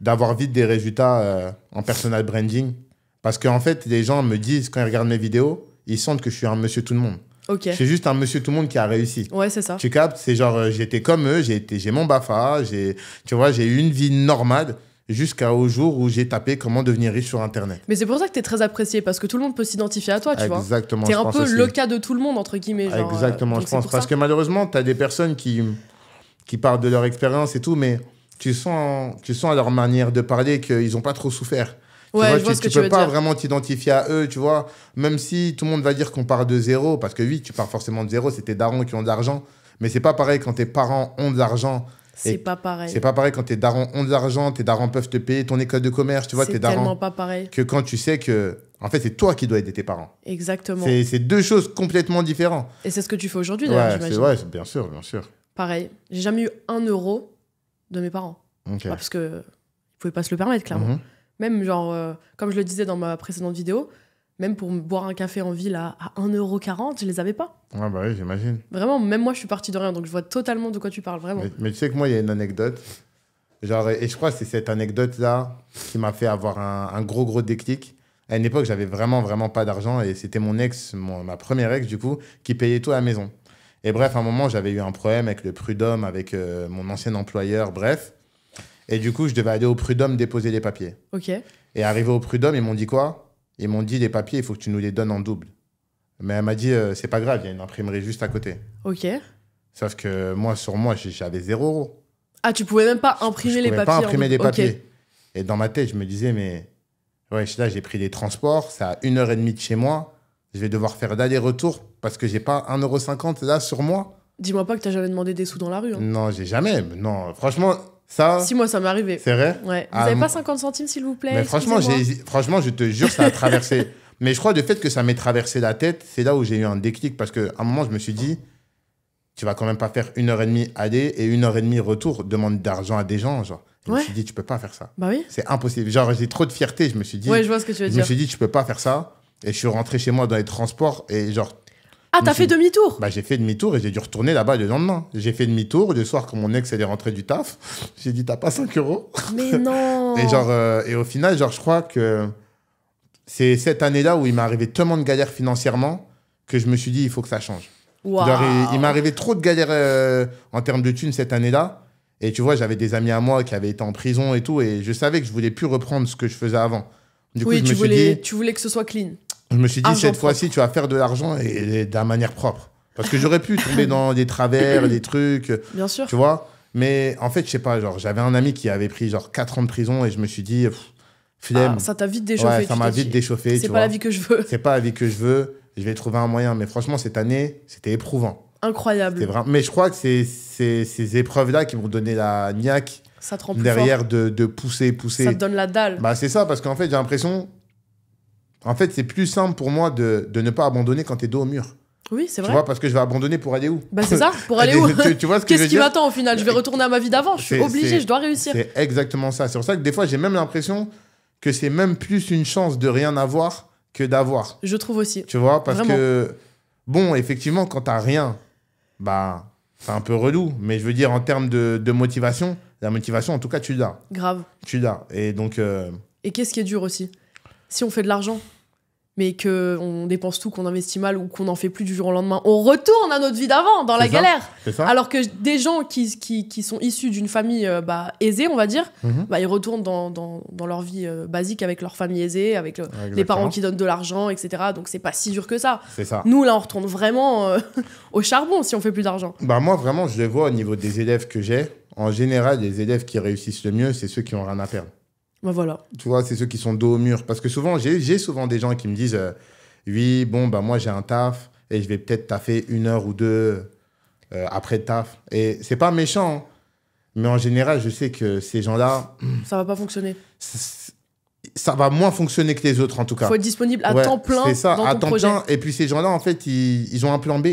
Speaker 1: d'avoir vite des résultats euh, en personal branding. Parce qu'en fait, les gens me disent, quand ils regardent mes vidéos, ils sentent que je suis un monsieur tout le monde. OK. Je suis juste un monsieur tout le monde qui a réussi. Ouais, c'est ça. Tu captes, c'est genre, euh, j'étais comme eux, j'ai mon BAFA, tu vois, j'ai eu une vie normale jusqu'au jour où j'ai tapé comment devenir riche sur Internet.
Speaker 2: Mais c'est pour ça que tu es très apprécié, parce que tout le monde peut s'identifier à toi, tu vois. Exactement. C'est un peu le cas de tout le monde, entre guillemets. Exactement, euh, je pense. Parce
Speaker 1: que malheureusement, tu as des personnes qui, qui parlent de leur expérience et tout, mais tu sens, tu sens à leur manière de parler qu'ils n'ont pas trop souffert. Tu ouais, vois, je tu, peux pas vraiment t'identifier à eux, tu vois. Même si tout le monde va dire qu'on part de zéro, parce que oui, tu pars forcément de zéro, c'est tes darons qui ont de l'argent. Mais c'est pas pareil quand tes parents ont de l'argent c'est
Speaker 2: pas pareil. C'est pas
Speaker 1: pareil quand tes darons ont de l'argent, tes darons peuvent te payer ton école de commerce, tu vois, tes darons. C'est tellement pas pareil. Que quand tu sais que, en fait, c'est toi qui dois aider tes parents. Exactement. C'est deux choses complètement différentes.
Speaker 2: Et c'est ce que tu fais aujourd'hui, d'ailleurs, ouais, ouais, bien sûr, bien sûr. Pareil. J'ai jamais eu un euro de mes parents. parce que ne pouvaient pas se le permettre, clairement. Mhm. Même, genre, euh, comme je le disais dans ma précédente vidéo, même pour boire un café en ville à, à 1,40€, je les avais pas.
Speaker 1: Ah bah oui, j'imagine.
Speaker 2: Vraiment, même moi, je suis parti de rien, donc je vois totalement de quoi tu parles, vraiment.
Speaker 1: Mais, tu sais que moi, il y a une anecdote. Genre, et je crois que c'est cette anecdote-là qui m'a fait avoir un, gros, gros déclic. À une époque, j'avais vraiment, vraiment pas d'argent et c'était mon ex, ma première ex, du coup, qui payait tout à la maison. Et bref, à un moment, j'avais eu un problème avec le prud'homme, avec euh, mon ancien employeur, bref. Et du coup, je devais aller au prud'homme déposer les papiers. OK. Et arrivé au prud'homme, ils m'ont dit quoi ils m'ont dit les papiers, il faut que tu nous les donnes en double. Mais elle m'a dit euh, c'est pas grave, il y a une imprimerie juste à côté. Ok. Sauf que moi, sur moi, j'avais zéro euro.
Speaker 2: Ah, tu pouvais même pas imprimer je les pouvais papiers. pas imprimer des papiers.
Speaker 1: Et dans ma tête, je me disais mais ouais, là, j'ai pris des transports, c'est à une heure et demie de chez moi. Je vais devoir faire d'aller-retour parce que j'ai pas 1,50€ là sur moi. Dis-moi pas que t'as jamais demandé des sous dans la rue. Hein. Non, j'ai jamais. Non, franchement, ça, si, moi, ça m'est arrivé. C'est vrai ouais. Vous n'avez ah, pas
Speaker 2: 50 centimes, s'il vous plaît franchement,
Speaker 1: franchement, je te jure, ça a traversé. mais je crois, le fait que ça m'ait traversé la tête, c'est là où j'ai eu un déclic. Parce qu'à un moment, je me suis dit, tu vas quand même pas faire une heure et demie aller et une heure et demie retour, demande d'argent à des gens. Genre. Je me suis dit, tu peux pas faire ça. Bah oui. C'est impossible. Genre, j'ai trop de fierté. Je me suis dit, je vois ce que tu veux je me suis dit, tu peux pas faire ça. Et je suis rentré chez moi dans les transports et genre, ah, t'as fait demi-tour bah, J'ai fait demi-tour et j'ai dû retourner là-bas le lendemain. J'ai fait demi-tour, le soir, quand mon ex elle est rentrée du taf, j'ai dit T'as pas 5 euros
Speaker 2: Mais non et, genre,
Speaker 1: euh, et au final, genre, je crois que c'est cette année-là où il m'est arrivé tellement de galères financièrement que je me suis dit Il faut que ça change.
Speaker 2: il, m'est
Speaker 1: arrivé trop de galères euh, en termes de thunes cette année-là. Et tu vois, j'avais des amis à moi qui avaient été en prison et tout. Et je savais que je voulais plus reprendre ce que je faisais avant. oui, tu
Speaker 2: voulais que ce soit clean. Je me suis dit, cette fois-ci,
Speaker 1: tu vas faire de l'argent et, d'une de manière propre. Parce que j'aurais pu tomber dans des travers, des trucs. Bien sûr. Tu vois Mais en fait, je sais pas, genre, j'avais un ami qui avait pris genre 4 ans de prison et je me suis dit, flemme. Ah, ça t'a vite déchauffé. ça m'a vite déchauffé. C'est pas la vie que je veux. C'est pas la vie que je veux. Je vais trouver un moyen. Mais franchement, cette année, c'était éprouvant. Incroyable. vrai. Mais je crois que c'est ces épreuves-là qui m'ont donné la niaque derrière De, pousser, pousser. Ça te donne la dalle. Bah, c'est ça, parce qu'en fait, j'ai l'impression, en fait, c'est plus simple pour moi de, ne pas abandonner quand t'es dos au mur. Oui, c'est vrai. Tu vois, parce que je vais abandonner pour aller où Bah, c'est ça, pour aller où tu, vois ce Qu'est-ce qui m'attend
Speaker 2: au final Je vais retourner à ma vie d'avant, je suis obligé, je dois réussir. C'est
Speaker 1: exactement ça. C'est pour ça que des fois, j'ai même l'impression que c'est même plus une chance de rien avoir que d'avoir.
Speaker 2: Je trouve aussi. Tu vois, parce que,
Speaker 1: bon, effectivement, quand t'as rien, bah, c'est un peu relou. Mais je veux dire, en termes de, motivation, la motivation, en tout cas, tu l'as. Grave. Tu l'as. Et donc. Euh,
Speaker 2: Et qu'est-ce qui est dur aussi Si on fait de l'argent, mais que on dépense tout, qu'on investit mal ou qu'on n'en fait plus du jour au lendemain, on retourne à notre vie d'avant, dans la galère. Alors que des gens qui, sont issus d'une famille euh, bah, aisée, on va dire, mhm. bah, ils retournent dans, leur vie euh, basique avec leur famille aisée, avec les parents qui donnent de l'argent, etc. Donc c'est pas si dur que ça. ça. Nous, là, on retourne vraiment euh, au charbon si on fait plus d'argent.
Speaker 1: Bah, moi, vraiment, je le vois au niveau des élèves que j'ai. En général, les élèves qui réussissent le mieux, c'est ceux qui ont rien à perdre. Bah, voilà. Tu vois, c'est ceux qui sont dos au mur. Parce que souvent, j'ai souvent des gens qui me disent euh, Oui, bon, bah moi j'ai un taf et je vais peut-être taffer une heure ou deux euh, après taf. Et c'est pas méchant, hein. mais en général, je sais que ces gens-là.
Speaker 2: Ça va pas fonctionner.
Speaker 1: Ça, va moins fonctionner que les autres en tout cas. Il Faut être disponible à temps plein. C'est ça, à temps plein. Et puis ces gens-là, en fait, ils, ont un plan B.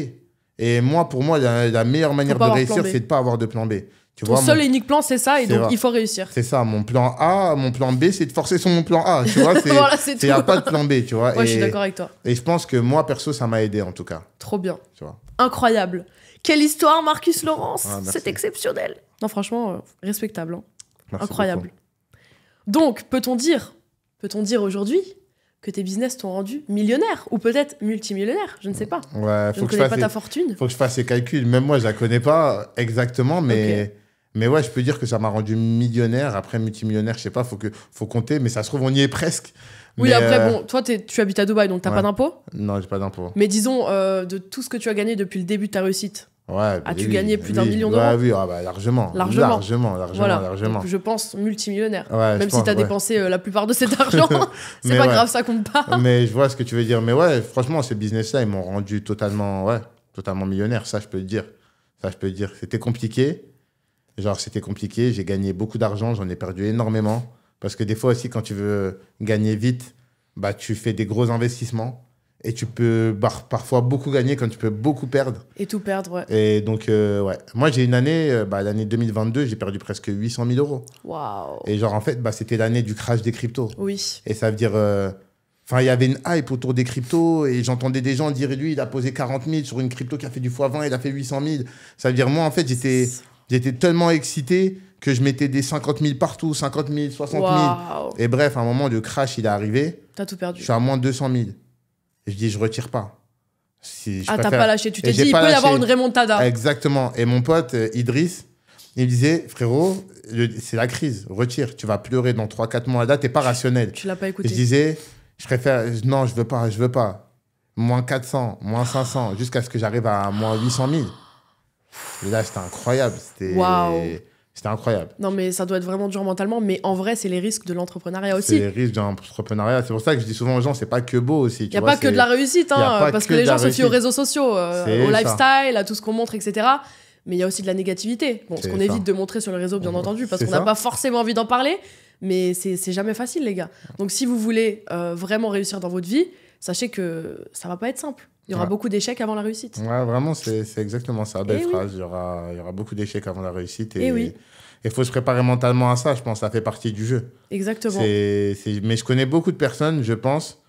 Speaker 1: Et moi, pour moi, la, la meilleure manière de réussir, c'est de ne pas avoir de plan B. Ton seul et
Speaker 2: unique plan, c'est ça, et donc il faut réussir.
Speaker 1: C'est ça, mon plan A, mon plan B, c'est de forcer sur mon plan A, tu vois. Il n'y a pas de plan B, tu vois. Moi, et, je suis d'accord avec toi. Et je pense que moi, perso, ça m'a aidé en tout cas. Trop bien. Tu vois.
Speaker 2: Incroyable. Quelle histoire, Marcus Laurence ah, C'est exceptionnel. Non, franchement, euh, respectable. Hein. Incroyable. Donc, peut-on dire, peut-on dire aujourd'hui que tes business t'ont rendu millionnaire ou peut-être multimillionnaire, je ne sais pas. Ouais, je faut que je pas ta fortune.
Speaker 1: Faut que je fasse ces calculs. Même moi, je la connais pas exactement, mais. Mais ouais, je peux dire que ça m'a rendu millionnaire. Après, multimillionnaire, je sais pas, faut, que, faut compter. Mais ça se trouve, on y est presque. Oui, après, euh, bon,
Speaker 2: toi, tu habites à Dubaï, donc t'as pas d'impôts
Speaker 1: Non, j'ai pas d'impôts. Mais
Speaker 2: disons, euh, de tout ce que tu as gagné depuis le début de ta réussite,
Speaker 1: ouais, as-tu gagné plus d'un million d'euros Oui, ah, bah, largement. Largement. Largement, largement, je
Speaker 2: pense multimillionnaire. Même si si t'as dépensé euh, la plupart de cet argent,
Speaker 1: c'est pas grave, ça compte pas. mais je vois ce que tu veux dire. Mais ouais, franchement, ces business-là, ils m'ont rendu totalement, ouais, totalement millionnaire, ça, je peux te dire. Ça, je peux dire. C'était compliqué. Genre, c'était compliqué. J'ai gagné beaucoup d'argent, j'en ai perdu énormément. Parce que des fois aussi, quand tu veux gagner vite, bah, tu fais des gros investissements. Et tu peux parfois beaucoup gagner quand tu peux beaucoup perdre. Et
Speaker 2: tout perdre, ouais.
Speaker 1: Et donc, euh, ouais. Moi, j'ai une année, euh, bah, l'année 2022, j'ai perdu presque 800 000 euros. Waouh. Et genre, en fait, bah, c'était l'année du crash des cryptos. Oui. Et ça veut dire. Euh, enfin, il y avait une hype autour des cryptos et j'entendais des gens dire lui, il a posé 40 000 sur une crypto qui a fait du x20, il a fait 800 000. Ça veut dire, moi, en fait, j'étais J'étais tellement excité que je mettais des 50 000 partout, 50 000, 60 000. Et bref, à un moment, le crash, il est arrivé.
Speaker 2: Tu as tout perdu. Je suis à
Speaker 1: moins de 200 000. Et je dis, je retire pas. Si, je ah, t'as pas lâché. Tu t'es dit, il peut y avoir une remontada. Exactement. Et mon pote, euh, Idriss, il me disait, frérot, c'est la crise, retire. Tu vas pleurer dans 3-4 mois. Là, t'es pas rationnel. Tu l'as pas écouté. je disais, je préfère, non, je veux pas, je veux pas. Moins 400, moins 500, jusqu'à ce que j'arrive à moins 800 000 là, c'était incroyable. C'était. incroyable.
Speaker 2: Non, mais ça doit être vraiment dur mentalement. Mais en vrai, c'est les risques de l'entrepreneuriat aussi. C'est les
Speaker 1: risques de l'entrepreneuriat. C'est pour ça que je dis souvent aux gens, c'est pas que beau aussi. Il n'y a pas que de la réussite, hein, parce que, les gens se fient aux réseaux
Speaker 2: sociaux, euh, au lifestyle, à tout ce qu'on montre, etc. Mais il y a aussi de la négativité. Bon, ce qu'on évite de montrer sur le réseau, bien mhm. entendu, parce qu'on n'a pas forcément envie d'en parler. Mais c'est jamais facile, les gars. Donc, si vous voulez euh, vraiment réussir dans votre vie, sachez que ça va pas être simple. Il y aura beaucoup d'échecs avant la réussite.
Speaker 1: Ouais, vraiment, c'est exactement ça, belle eh phrase. Il, y aura, il y aura beaucoup d'échecs avant la réussite. Eh et, Il faut se préparer mentalement à ça, je pense, ça fait partie du jeu. Exactement. Mais je connais beaucoup de personnes, je pense,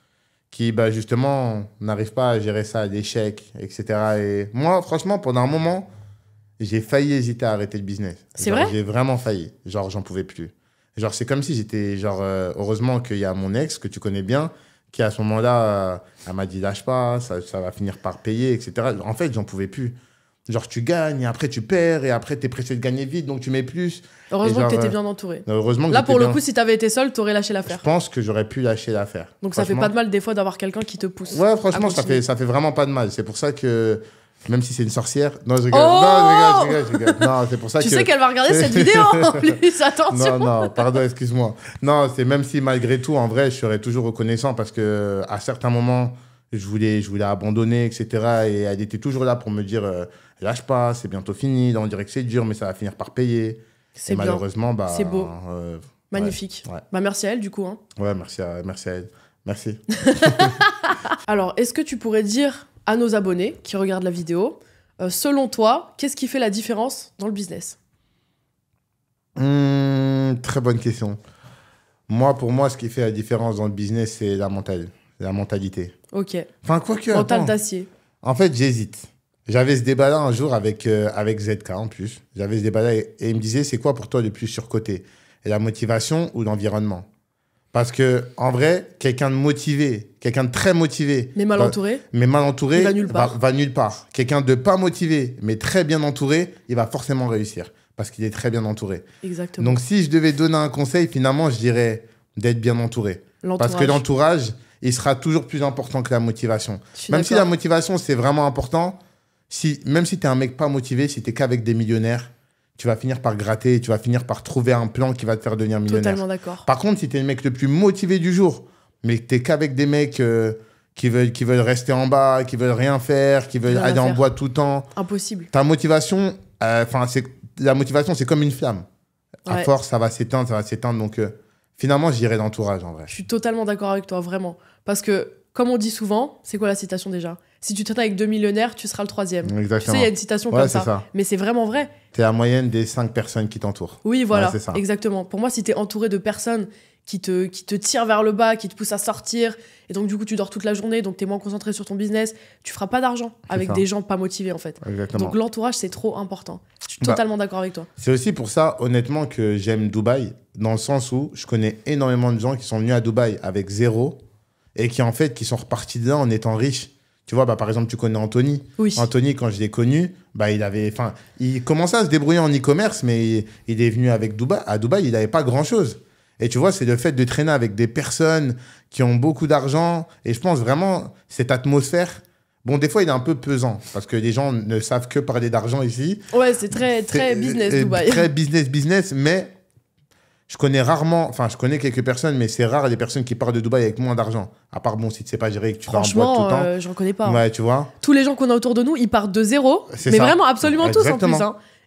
Speaker 1: qui, bah, justement, n'arrivent pas à gérer ça, l'échec, etc. Et moi, franchement, pendant un moment, j'ai failli hésiter à arrêter le business. C'est vrai J'ai vraiment failli. Genre, j'en pouvais plus. Genre, c'est comme si j'étais, genre, euh, heureusement qu'il y a mon ex que tu connais bien, qui à ce moment-là, euh, elle m'a dit lâche pas, ça, va finir par payer, etc. En fait, j'en pouvais plus. Genre, tu gagnes, après tu perds, et après tu es pressé de gagner vite, donc tu mets plus. Heureusement que tu étais euh, bien entouré. Heureusement Là, pour le coup, si
Speaker 2: tu avais été seul, tu aurais lâché l'affaire. Je
Speaker 1: pense que j'aurais pu lâcher l'affaire. Donc ça fait pas de
Speaker 2: mal des fois d'avoir quelqu'un qui te pousse. Ouais, franchement, ça fait, ça
Speaker 1: fait vraiment pas de mal. C'est pour ça que même si c'est une sorcière. Non, je rigole. non, je rigole, je rigole, Non, c'est pour ça que. Tu sais qu'elle va regarder cette vidéo en plus, attention. Non, non, pardon, excuse-moi. Non, c'est même si malgré tout, en vrai, je serais toujours reconnaissant parce que à certains moments, je voulais, je voulais abandonner, etc. Et elle était toujours là pour me dire euh, lâche pas, c'est bientôt fini. on dirait que c'est dur, mais ça va finir par payer. C'est malheureusement, bah. C'est beau. Euh, Magnifique. Bah,
Speaker 2: merci à elle, du coup. Hein.
Speaker 1: Ouais, merci à, merci à elle. Merci.
Speaker 2: Alors, est-ce que tu pourrais dire à nos abonnés qui regardent la vidéo. Euh, selon toi, qu'est-ce qui fait la différence dans le business
Speaker 1: hmm, Très bonne question. Moi, pour moi, ce qui fait la différence dans le business, c'est la la mentalité. Ok. Enfin, quoi que. Mental d'acier. En fait, j'hésite. J'avais ce débat-là un jour avec, euh, avec ZK en plus. J'avais ce débat-là et, et il me disait c'est quoi pour toi le plus surcoté La motivation ou l'environnement parce que, en vrai, quelqu'un de motivé, quelqu'un de très motivé. Mais mal entouré. mais mal entouré. va nulle part. Quelqu'un de pas motivé, mais très bien entouré, il va forcément réussir. Parce qu'il est très bien entouré. Exactement. Donc, si je devais donner un conseil, finalement, je dirais d'être bien entouré. Parce que l'entourage, il sera toujours plus important que la motivation. Même si la motivation, c'est vraiment important, si, même si tu un mec pas motivé, si t'es qu'avec des millionnaires, tu vas finir par gratter, tu vas finir par trouver un plan qui va te faire devenir millionnaire. Totalement d'accord. Par contre, si tu es le mec le plus motivé du jour, mais que tu qu'avec des mecs euh, qui, veulent, qui veulent rester en bas, qui veulent rien faire, qui veulent aller en bois tout le temps. Impossible. Ta motivation, euh, enfin, c'est la motivation, c'est comme une flamme. À force, ça va s'éteindre, ça va s'éteindre. Donc, euh, finalement, j'irai d'entourage en vrai. Je suis
Speaker 2: totalement d'accord avec toi, vraiment. Parce que, comme on dit souvent, c'est quoi la citation déjà Si tu traînes avec deux millionnaires, tu seras le troisième. Exactement. Tu il y a une citation comme ça. Mais c'est vraiment vrai
Speaker 1: tu es la moyenne des cinq personnes qui t'entourent. Oui, voilà,
Speaker 2: exactement. Pour moi, si tu es entouré de personnes qui te, qui te tirent vers le bas, qui te poussent à sortir, et donc du coup, tu dors toute la journée, donc tu es moins concentré sur ton business, tu feras pas d'argent avec des gens pas motivés, en fait. Donc l'entourage, c'est trop important.
Speaker 1: Je suis bah, totalement d'accord avec toi. C'est aussi pour ça, honnêtement, que j'aime Dubaï, dans le sens où je connais énormément de gens qui sont venus à Dubaï avec zéro et qui, en fait, qui sont repartis dedans en étant riches. Tu vois, bah, par exemple, tu connais Anthony. Oui. Anthony, quand je l'ai connu, bah, il avait, enfin, il commençait à se débrouiller en e-commerce, mais il, est venu avec Duba À Dubaï, il n'avait pas grand-chose. Et tu vois, c'est le fait de traîner avec des personnes qui ont beaucoup d'argent. Et je pense vraiment, cette atmosphère. Bon, des fois, il est un peu pesant parce que les gens ne savent que parler d'argent ici.
Speaker 2: Ouais, c'est très, très business Dubaï. Très
Speaker 1: business, business, mais je connais rarement, enfin, je connais quelques personnes, mais c'est rare les personnes qui partent de Dubaï avec moins d'argent. À part, bon, si tu sais pas gérer que tu vas en boîte tout le temps. franchement euh, je
Speaker 2: reconnais pas. Hein. Ouais, tu vois. Tous les gens qu'on a autour de nous, ils partent de zéro. Mais vraiment, absolument tous en plus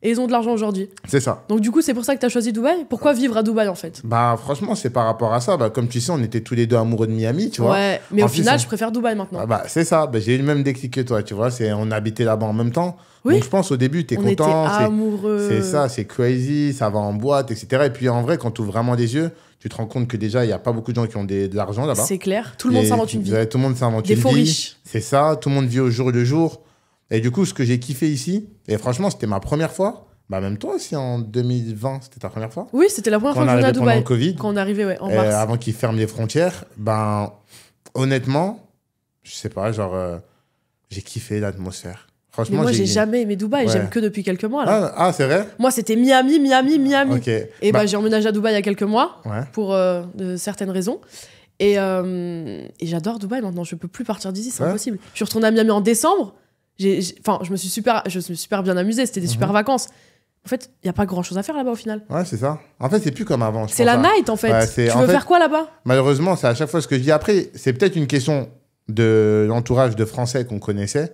Speaker 2: et ils ont de l'argent aujourd'hui. C'est ça. Donc du coup, c'est pour ça que tu as choisi Dubaï Pourquoi vivre à Dubaï en fait
Speaker 1: Bah franchement, c'est par rapport à ça. Bah, comme tu sais, on était tous les deux amoureux de Miami, tu vois. Ouais, mais au final, je préfère
Speaker 2: Dubaï maintenant. Ah bah,
Speaker 1: c'est ça. Bah, j'ai eu le même déclic que toi, tu vois. C'est on habitait là-bas en même temps. Oui. Donc je pense au début, tu es content. Était
Speaker 2: amoureux. C'est ça,
Speaker 1: c'est crazy, ça va en boîte, etc. Et puis en vrai, quand tu ouvres vraiment les yeux, tu te rends compte que déjà, il n'y a pas beaucoup de gens qui ont des, de l'argent là-bas. C'est
Speaker 2: clair. Tout le monde s'invente une vie.
Speaker 1: Tout le monde s'invente une vie. C'est ça, tout le monde vit au jour le jour. Et du coup, ce que j'ai kiffé ici, et franchement, c'était ma première fois. Bah même toi aussi en 2020, c'était ta première fois
Speaker 2: Oui, c'était la première fois que venais à Dubaï. quand on arrivait ouais, en mars. avant
Speaker 1: qu'ils ferment les frontières, ben honnêtement, je sais pas, genre euh, j'ai kiffé l'atmosphère. Franchement, moi j'ai jamais aimé Dubaï, j'aime que
Speaker 2: depuis quelques mois là. Ah, ah c'est vrai Moi c'était Miami, Miami, Miami. Et ben, bah, j'ai emménagé à Dubaï il y a quelques mois pour euh, de certaines raisons. Et, euh, et j'adore Dubaï maintenant, je peux plus partir d'ici, c'est impossible. Je suis retournée à Miami en décembre. Enfin, je me suis super, je suis super bien amusé. C'était des super mhm. vacances. En fait, il n'y a pas grand chose à faire là-bas au final.
Speaker 1: Ouais, c'est ça. En fait, c'est plus comme avant. C'est la hein. night
Speaker 2: en fait. tu veux faire quoi là-bas
Speaker 1: Malheureusement, c'est à chaque fois ce que je dis. Après, c'est peut-être une question de l'entourage de Français qu'on connaissait,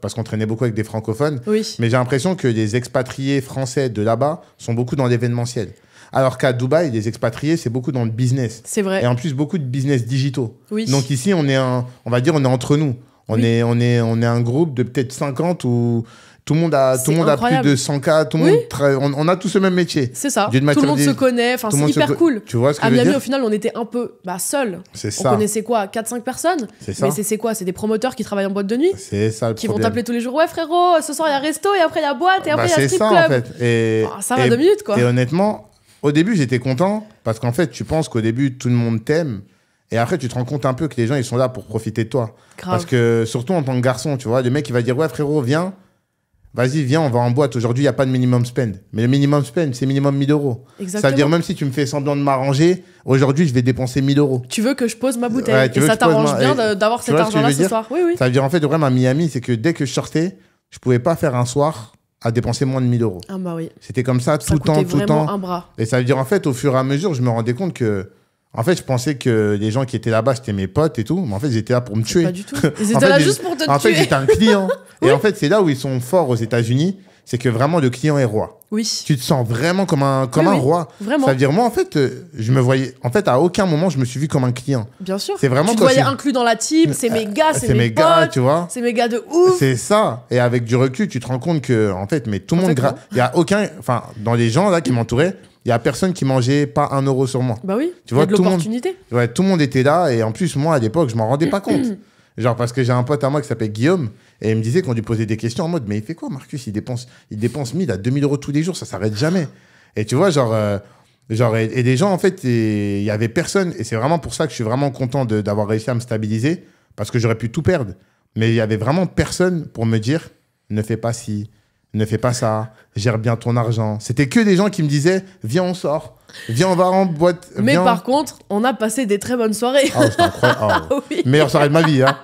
Speaker 1: parce qu'on traînait beaucoup avec des francophones. Oui. Mais j'ai l'impression que les expatriés français de là-bas sont beaucoup dans l'événementiel. Alors qu'à Dubaï, les expatriés, c'est beaucoup dans le business. C'est vrai. Et en plus, beaucoup de business digitaux. Oui. Donc ici, on est, on va dire, on est entre nous. On, est, on, est, on est un groupe de peut-être 50 ou tout le monde a tout le monde a plus de 100 cas tout on, a tous le même métier c'est ça tout le monde se connaît enfin c'est hyper cool tu vois ce que à Miami au final
Speaker 2: on était un peu bah seul on connaissait quoi 4 5 personnes mais c'est quoi c'est des promoteurs qui travaillent en boîte de nuit
Speaker 1: c'est ça le qui vont t'appeler
Speaker 2: tous les jours ouais frérot ce soir il y a resto et après il y a boîte et après il y a bah, strip ça, club en
Speaker 1: fait. et, bah, ça va deux minutes quoi et honnêtement au début j'étais content parce qu'en fait tu penses qu'au début tout le monde t'aime et après, tu te rends compte un peu que les gens, ils sont là pour profiter de toi. Parce que, surtout en tant que garçon, tu vois, le mec, il va dire Ouais, frérot, viens, vas-y, viens, on va en boîte. Aujourd'hui, il n'y a pas de minimum spend. Mais le minimum spend, c'est minimum 1000 euros. Ça veut dire, même si tu me fais semblant de m'arranger, aujourd'hui, je vais dépenser 1000 euros. Tu veux que je pose ma bouteille Et ça t'arrange bien d'avoir cet argent-là ce, soir. Oui, oui. Ça veut dire, en fait, le problème à Miami, c'est que dès que je sortais, je pouvais pas faire un soir à dépenser moins de 1000 euros. Ah bah oui. C'était comme ça, tout le temps, tout le temps. Et ça veut dire, en fait, au fur et à mesure, je me rendais compte que en fait, je pensais que les gens qui étaient là-bas, c'était mes potes et tout, mais en fait, ils étaient là pour me tuer. Pas du tout. Ils étaient là juste pour te tuer. En fait, j'étais un client. Et en fait, c'est là où ils sont forts aux États-Unis, c'est que vraiment le client est roi. Oui. Tu te sens vraiment comme un, comme un roi. Vraiment. Ça veut dire, moi, en fait, euh, je me voyais. En fait, à aucun moment, je me suis vu comme un client. Bien sûr. C'est vraiment Tu te voyais
Speaker 2: inclus dans la team, c'est mes euh, gars, c'est mes, potes, gars, tu vois. C'est mes gars de ouf. C'est
Speaker 1: ça. Et avec du recul, tu te rends compte que, en fait, mais tout le monde. Il y a aucun. Enfin, dans les gens là qui m'entouraient il y a personne qui mangeait pas un euro sur moi. Bah oui. Tu vois, tout le monde. tout le monde était là et en plus moi à l'époque je m'en rendais pas compte. Genre parce que j'ai un pote à moi qui s'appelle Guillaume et il me disait qu'on lui posait des questions en mode mais il fait quoi Marcus Il dépense il dépense 1000 à 2000 euros tous les jours, ça s'arrête jamais. Et tu vois genre euh, genre et, des gens en fait il y avait personne et c'est vraiment pour ça que je suis vraiment content d'avoir réussi à me stabiliser parce que j'aurais pu tout perdre mais il y avait vraiment personne pour me dire ne fais pas si ne fais pas ça, gère bien ton argent. C'était que des gens qui me disaient, viens, on sort, viens, on va en boîte. Mais par
Speaker 2: contre, on a passé des très bonnes soirées. Ah,
Speaker 1: ah Meilleure soirée de ma vie, hein.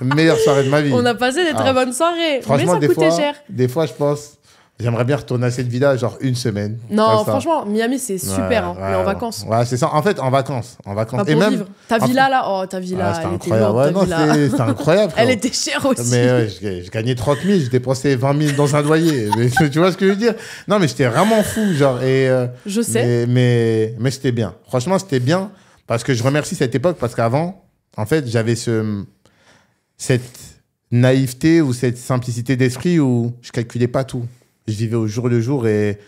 Speaker 1: Meilleure soirée de ma vie. On a passé des très ah.
Speaker 2: bonnes soirées. mais ça coûtait cher.
Speaker 1: Des fois, je pense, J'aimerais bien retourner à cette villa, genre une semaine. Non, franchement, Miami, c'est super, hein. mais en vacances. Ouais, c'est ça. En fait, en vacances. En vacances. et même, Ta villa,
Speaker 2: là, oh, ta villa. c'était incroyable. incroyable Elle était chère aussi. Mais
Speaker 1: je, gagnais 30 000, je dépensais 20 000 dans un loyer. tu vois ce que je veux dire Non, mais j'étais vraiment fou, genre. Et, euh, je sais. Mais, mais, mais c'était bien. Franchement, c'était bien parce que je remercie cette époque parce qu'avant, en fait, j'avais ce, cette naïveté ou cette simplicité d'esprit où je calculais pas tout je vivais au jour le jour et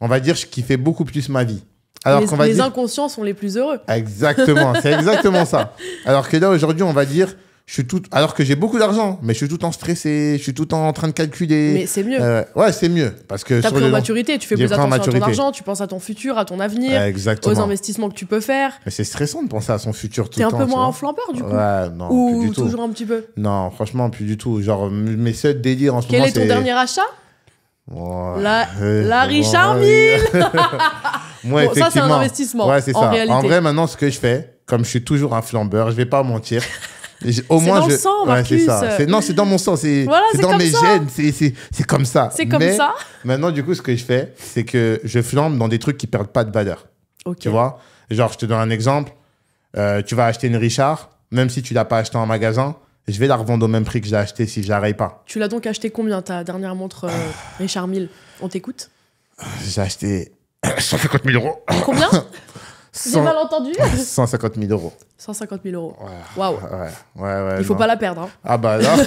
Speaker 1: on va dire, je kiffais beaucoup plus ma vie. Alors les, va les
Speaker 2: inconscients sont les plus heureux.
Speaker 1: Exactement, c'est exactement ça. Alors que là, aujourd'hui, on va dire, je suis tout, alors que j'ai beaucoup d'argent, mais je suis tout le temps stressé, je suis tout le temps en train de calculer. Mais c'est mieux. Euh, ouais, c'est mieux. Parce que. tu pris en maturité, tu fais plus attention à ton argent,
Speaker 2: tu penses à ton futur, à ton avenir, aux investissements que tu peux faire.
Speaker 1: Mais c'est stressant de penser à son futur tout le temps. T'es un peu moins en flambeur, du coup. Ouais, non. Ou, toujours un petit peu. Non, franchement, plus du tout. Genre, mes seuls délires en ce moment. Quel est ton dernier achat la,
Speaker 2: hein, la
Speaker 1: Ça, c'est un investissement. En vrai, maintenant, ce que je fais, comme je suis toujours un flambeur, je vais pas mentir. Au moins, je... le sang, c'est ça. Non, c'est dans mon sang. C'est dans mes gènes. C'est comme ça. C'est comme ça. Maintenant, du coup, ce que je fais, c'est que je flambe dans des trucs qui perdent pas de valeur. Tu vois Genre, je te donne un exemple. Euh, tu vas acheter une Richard, même si tu l'as pas acheté en magasin je vais la revendre au même prix que j'ai acheté si j'arrive pas.
Speaker 2: Tu l'as donc acheté combien ta dernière montre euh, ah. Richard Mille On t'écoute
Speaker 1: J'ai acheté 150 000 euros. Combien 100... J'ai mal entendu 150 000 euros.
Speaker 2: 150 000 euros. Waouh. Wow.
Speaker 1: Ouais, ouais, Il faut pas la perdre. Hein. Ah bah là.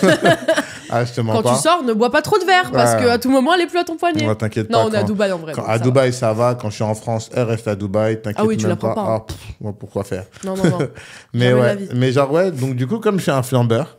Speaker 1: ah, je te mens Quand tu sors,
Speaker 2: ne bois pas trop de verre parce qu'à tout moment, elle est plus à ton poignet. Ouais, t'inquiète pas. Non, on est à Dubaï en vrai. à
Speaker 1: Dubaï, ça va. Quand je suis en France, RF à Dubaï. T'inquiète pas. ah oui, tu la Prends pas. Hein. Ah, pourquoi faire Non, non, mais, ouais. mais genre, ouais, donc du coup, comme je suis un flambeur,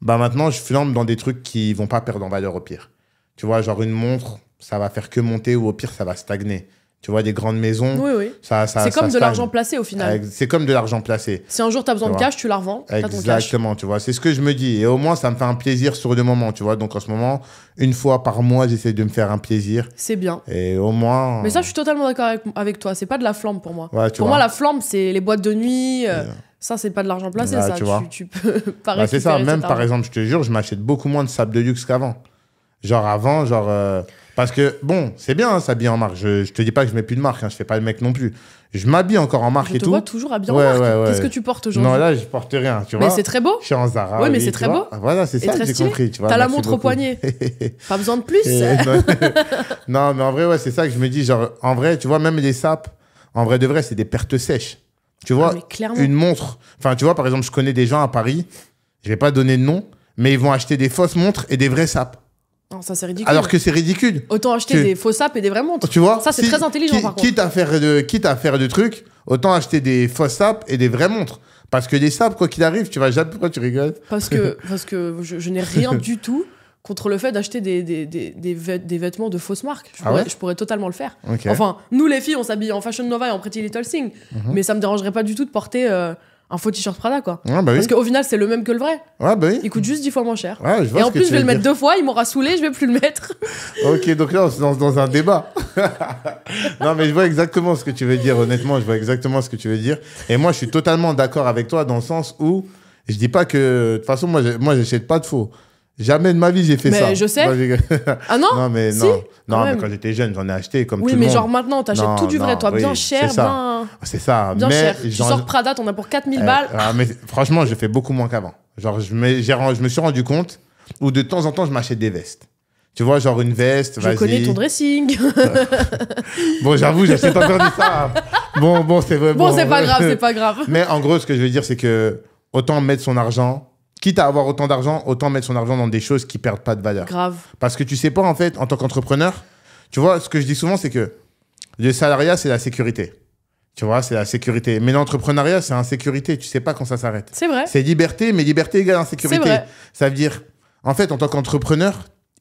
Speaker 1: bah maintenant, je flambe dans des trucs qui vont pas perdre en valeur au pire. Tu vois, genre une montre, ça va faire que monter ou au pire, ça va stagner tu vois, des grandes maisons. Oui, oui. Ça, c'est comme de l'argent placé au final. C'est comme de l'argent placé. Si un jour tu as besoin de cash, tu
Speaker 2: la revends. Exactement,
Speaker 1: tu vois. C'est ce que je me dis. Et au moins, ça me fait un plaisir sur le moment, tu vois. Donc en ce moment, une fois par mois, j'essaie de me faire un plaisir. C'est bien. Et au moins. Mais ça,
Speaker 2: je suis totalement d'accord avec, toi. C'est pas de la flamme, pour moi. pour moi, la flamme, c'est les boîtes de nuit. Euh, ça, c'est pas de l'argent placé, bah, ça. Tu, vois. peux bah, C'est ça, même par exemple,
Speaker 1: je te jure, je m'achète beaucoup moins de sable de luxe qu'avant. Genre avant, genre. Euh, parce que, bon, c'est bien hein, s'habiller en marque. Je, te dis pas que je mets plus de marque, hein, je fais pas le mec non plus. Je m'habille encore en marque je et te vois toujours habillé en marque. Qu'est-ce que tu portes aujourd'hui Non, là, je porte rien, tu Mais c'est très beau. Je suis en Zara. Ouais, mais c'est très beau. Ah, voilà, c'est ça que j'ai compris. tu vois. T'as la montre au poignet. Pas besoin de plus. non, mais en vrai, ouais, c'est ça que je me dis. Genre, en vrai, tu vois, même les sapes, en vrai de vrai, c'est des pertes sèches. Tu vois, ah, une montre. Enfin, tu vois, par exemple, je connais des gens à Paris, je vais pas donner de nom, mais ils vont acheter des fausses montres et des vrais sapes
Speaker 2: c'est ridicule. Alors que c'est
Speaker 1: ridicule. Autant acheter des
Speaker 2: faux sapes et des vraies montres. Tu vois Ça c'est très intelligent par Quitte
Speaker 1: à faire de, quitte à faire du trucs, autant acheter des faux sapes et des vraies montres. Parce que des sapes, quoi qu'il arrive, tu vas jamais. Pourquoi tu rigoles Parce que,
Speaker 2: parce que je, n'ai rien du tout contre le fait d'acheter des, des, des, des, vêtements de fausses marques. Je, ah pourrais, totalement le faire. Enfin, nous les filles, on s'habille en Fashion Nova et en Pretty Little Thing. Mhm. Mais ça me dérangerait pas du tout de porter. Euh, un faux t-shirt Prada quoi. Ah, bah Parce qu'au final c'est le même que le vrai.
Speaker 1: Ah, bah oui. Il coûte
Speaker 2: juste 10 fois moins cher.
Speaker 1: Ah, et en plus je vais le mettre deux
Speaker 2: fois, il m'aura saoulé, je vais plus le mettre.
Speaker 1: ok, donc là on se lance dans un débat. non mais je vois exactement ce que tu veux dire, honnêtement, je vois exactement ce que tu veux dire. Et moi je suis totalement d'accord avec toi dans le sens où je dis pas que... De toute façon moi j'achète pas de faux. Jamais de ma vie j'ai fait mais ça. Je sais. ah non Non, mais non. mais quand j'étais jeune, j'en ai acheté comme tout le monde. Oui, mais genre maintenant, t'achètes tout du vrai, toi. bien cher, C'est ça. Bien, ça. mais cher. Tu sors
Speaker 2: Prada, t'en as pour 4000 eh, balles.
Speaker 1: Ah mais franchement, je fais beaucoup moins qu'avant. Genre, je me, je me suis rendu compte où de temps en temps, je m'achète des vestes. Tu vois, genre une veste, vas-y. Je connais ton
Speaker 2: dressing.
Speaker 1: bon, j'avoue, j'achète encore de ça. Bon, bon, c'est vrai. Bon, bon c'est pas grave, c'est pas grave. Mais en gros, ce que je veux dire, c'est que autant mettre son argent quitte à avoir autant d'argent, autant mettre son argent dans des choses qui perdent pas de valeur. Grave. Parce que tu sais pas, en fait, en tant qu'entrepreneur, tu vois, ce que je dis souvent, c'est que le salariat, c'est la sécurité. Tu vois, c'est la sécurité. Mais l'entrepreneuriat, c'est insécurité. Tu sais pas quand ça s'arrête. C'est vrai. C'est liberté, mais liberté égale insécurité. Vrai. Ça veut dire, en fait, en tant qu'entrepreneur,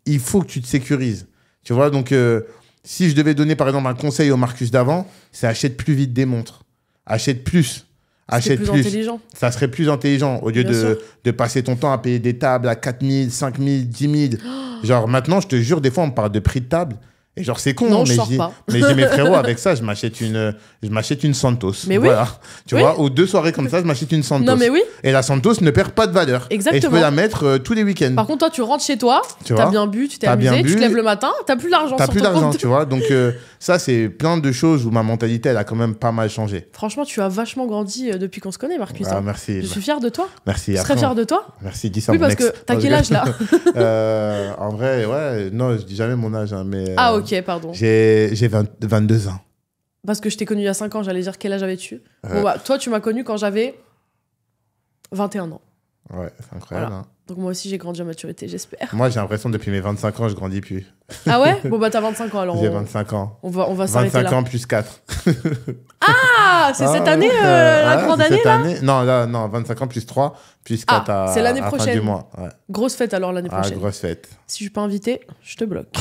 Speaker 1: il faut que tu te sécurises. Tu vois, donc, euh, si je devais donner, par exemple, un conseil au Marcus d'avant, c'est achète plus vite des montres. Achète plus achète plus. Ça serait plus intelligent au lieu de, passer ton temps à payer des tables à 4000 5000 5 10 000. Genre maintenant, je te jure, des fois, on parle de prix de table. Et genre, c'est con, non, mais, j'ai, mais j'ai mes frérots avec ça, je m'achète une, euh, je m'achète une Santos. Mais voilà. Oui. Tu vois, Ou deux soirées comme ça, je m'achète une Santos. Non, mais oui. Et la Santos ne perd pas de valeur. Exactement. Et je peux la mettre euh, tous les week-ends. Par
Speaker 2: contre, toi, tu rentres chez toi, tu as bien bu, tu t'es amusé, tu te lèves le matin, t'as plus d'argent. Tu plus d'argent, tu
Speaker 1: vois. Donc, euh, ça, c'est plein de choses où ma mentalité, elle a quand même pas mal changé.
Speaker 2: Franchement, tu as vachement grandi depuis qu'on se connaît, Marcus. Ah,
Speaker 1: merci. Je suis fier de toi. Merci. Je serais fier de toi. Merci, dis ça Oui, parce que t'as quel âge là En vrai, ouais, non, je dis jamais mon âge, hein, mais. Ah, ah, ok, pardon. J'ai 22 ans.
Speaker 2: Parce que je t'ai connu il y a 5 ans, j'allais dire quel âge avais-tu euh. bah, Toi, tu m'as connu quand j'avais 21 ans.
Speaker 1: Ouais, c'est incroyable. Hein.
Speaker 2: Donc moi aussi, j'ai grandi à maturité, j'espère.
Speaker 1: Moi, j'ai l'impression que depuis mes 25 ans, je grandis plus. Ah ouais Bon, bah t'as 25 ans alors. J'ai 25 ans. On va, on va s'arrêter 25 ans plus 4. ah, ah, euh, ah C'est cette année, la grande année, cette là année Non, là, non, 25 ans plus 3, plus 4 ah, à, c'est l'année prochaine. Fin du mois. Grosse fête alors l'année ah, prochaine. Ah, grosse fête.
Speaker 2: Si je suis pas invité, je te bloque.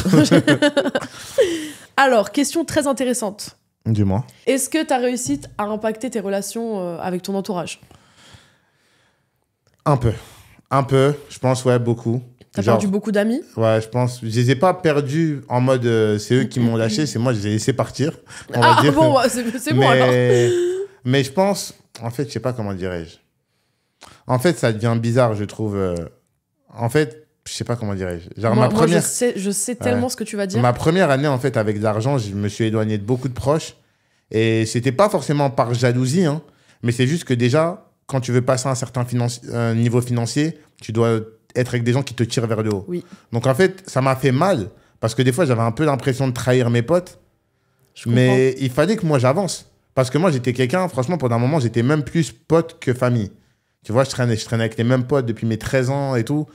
Speaker 2: alors, question très intéressante. Du moins. Est-ce que ta réussi à impacter tes relations euh, avec ton entourage
Speaker 1: Un peu. Un peu, je pense, ouais, beaucoup. T'as perdu beaucoup d'amis Ouais, je pense. Je les ai pas perdus en mode euh, c'est eux qui m'ont lâché, c'est moi, je les ai laissés partir. ah bon, bah, c'est, bon alors. Mais je pense, en fait, je sais pas comment dirais-je. En fait, ça devient bizarre, je trouve. Euh, en fait, je sais pas comment dirais-je. Genre, ma je sais,
Speaker 2: je sais tellement ce que tu vas dire. Ma
Speaker 1: première année, en fait, avec de l'argent, je me suis éloigné de beaucoup de proches. Et c'était pas forcément par jalousie, hein, mais c'est juste que déjà, quand tu veux passer un certain euh, niveau financier, tu dois être avec des gens qui te tirent vers le haut. Oui. Donc en fait, ça m'a fait mal parce que des fois, j'avais un peu l'impression de trahir mes potes. mais il fallait que moi j'avance. Parce que moi, j'étais quelqu'un, franchement, pendant un moment, j'étais même plus pote que famille. Tu vois, je traînais, je traînais avec les mêmes potes depuis mes 13 ans et tout.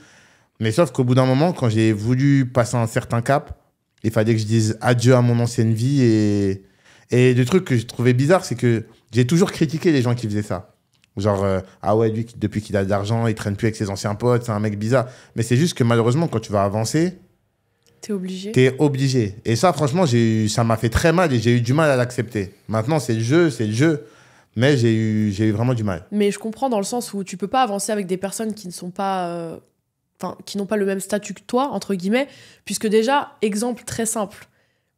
Speaker 1: Mais sauf qu'au bout d'un moment, quand j'ai voulu passer un certain cap, il fallait que je dise adieu à mon ancienne vie. Et, et le truc que je trouvais bizarre, c'est que j'ai toujours critiqué les gens qui faisaient ça. Genre, euh, ah ouais, lui, depuis qu'il a de l'argent, il traîne plus avec ses anciens potes, c'est un mec bizarre. Mais c'est juste que malheureusement, quand tu vas avancer.
Speaker 2: T'es obligé. T'es
Speaker 1: obligé. Et ça, franchement, j'ai ça m'a fait très mal et j'ai eu du mal à l'accepter. Maintenant, c'est le jeu, c'est le jeu. Mais j'ai eu, j'ai eu vraiment du mal.
Speaker 2: Mais je comprends dans le sens où tu peux pas avancer avec des personnes qui ne sont pas. Euh, enfin qui n'ont pas le même statut que toi, entre guillemets, puisque déjà, exemple très simple,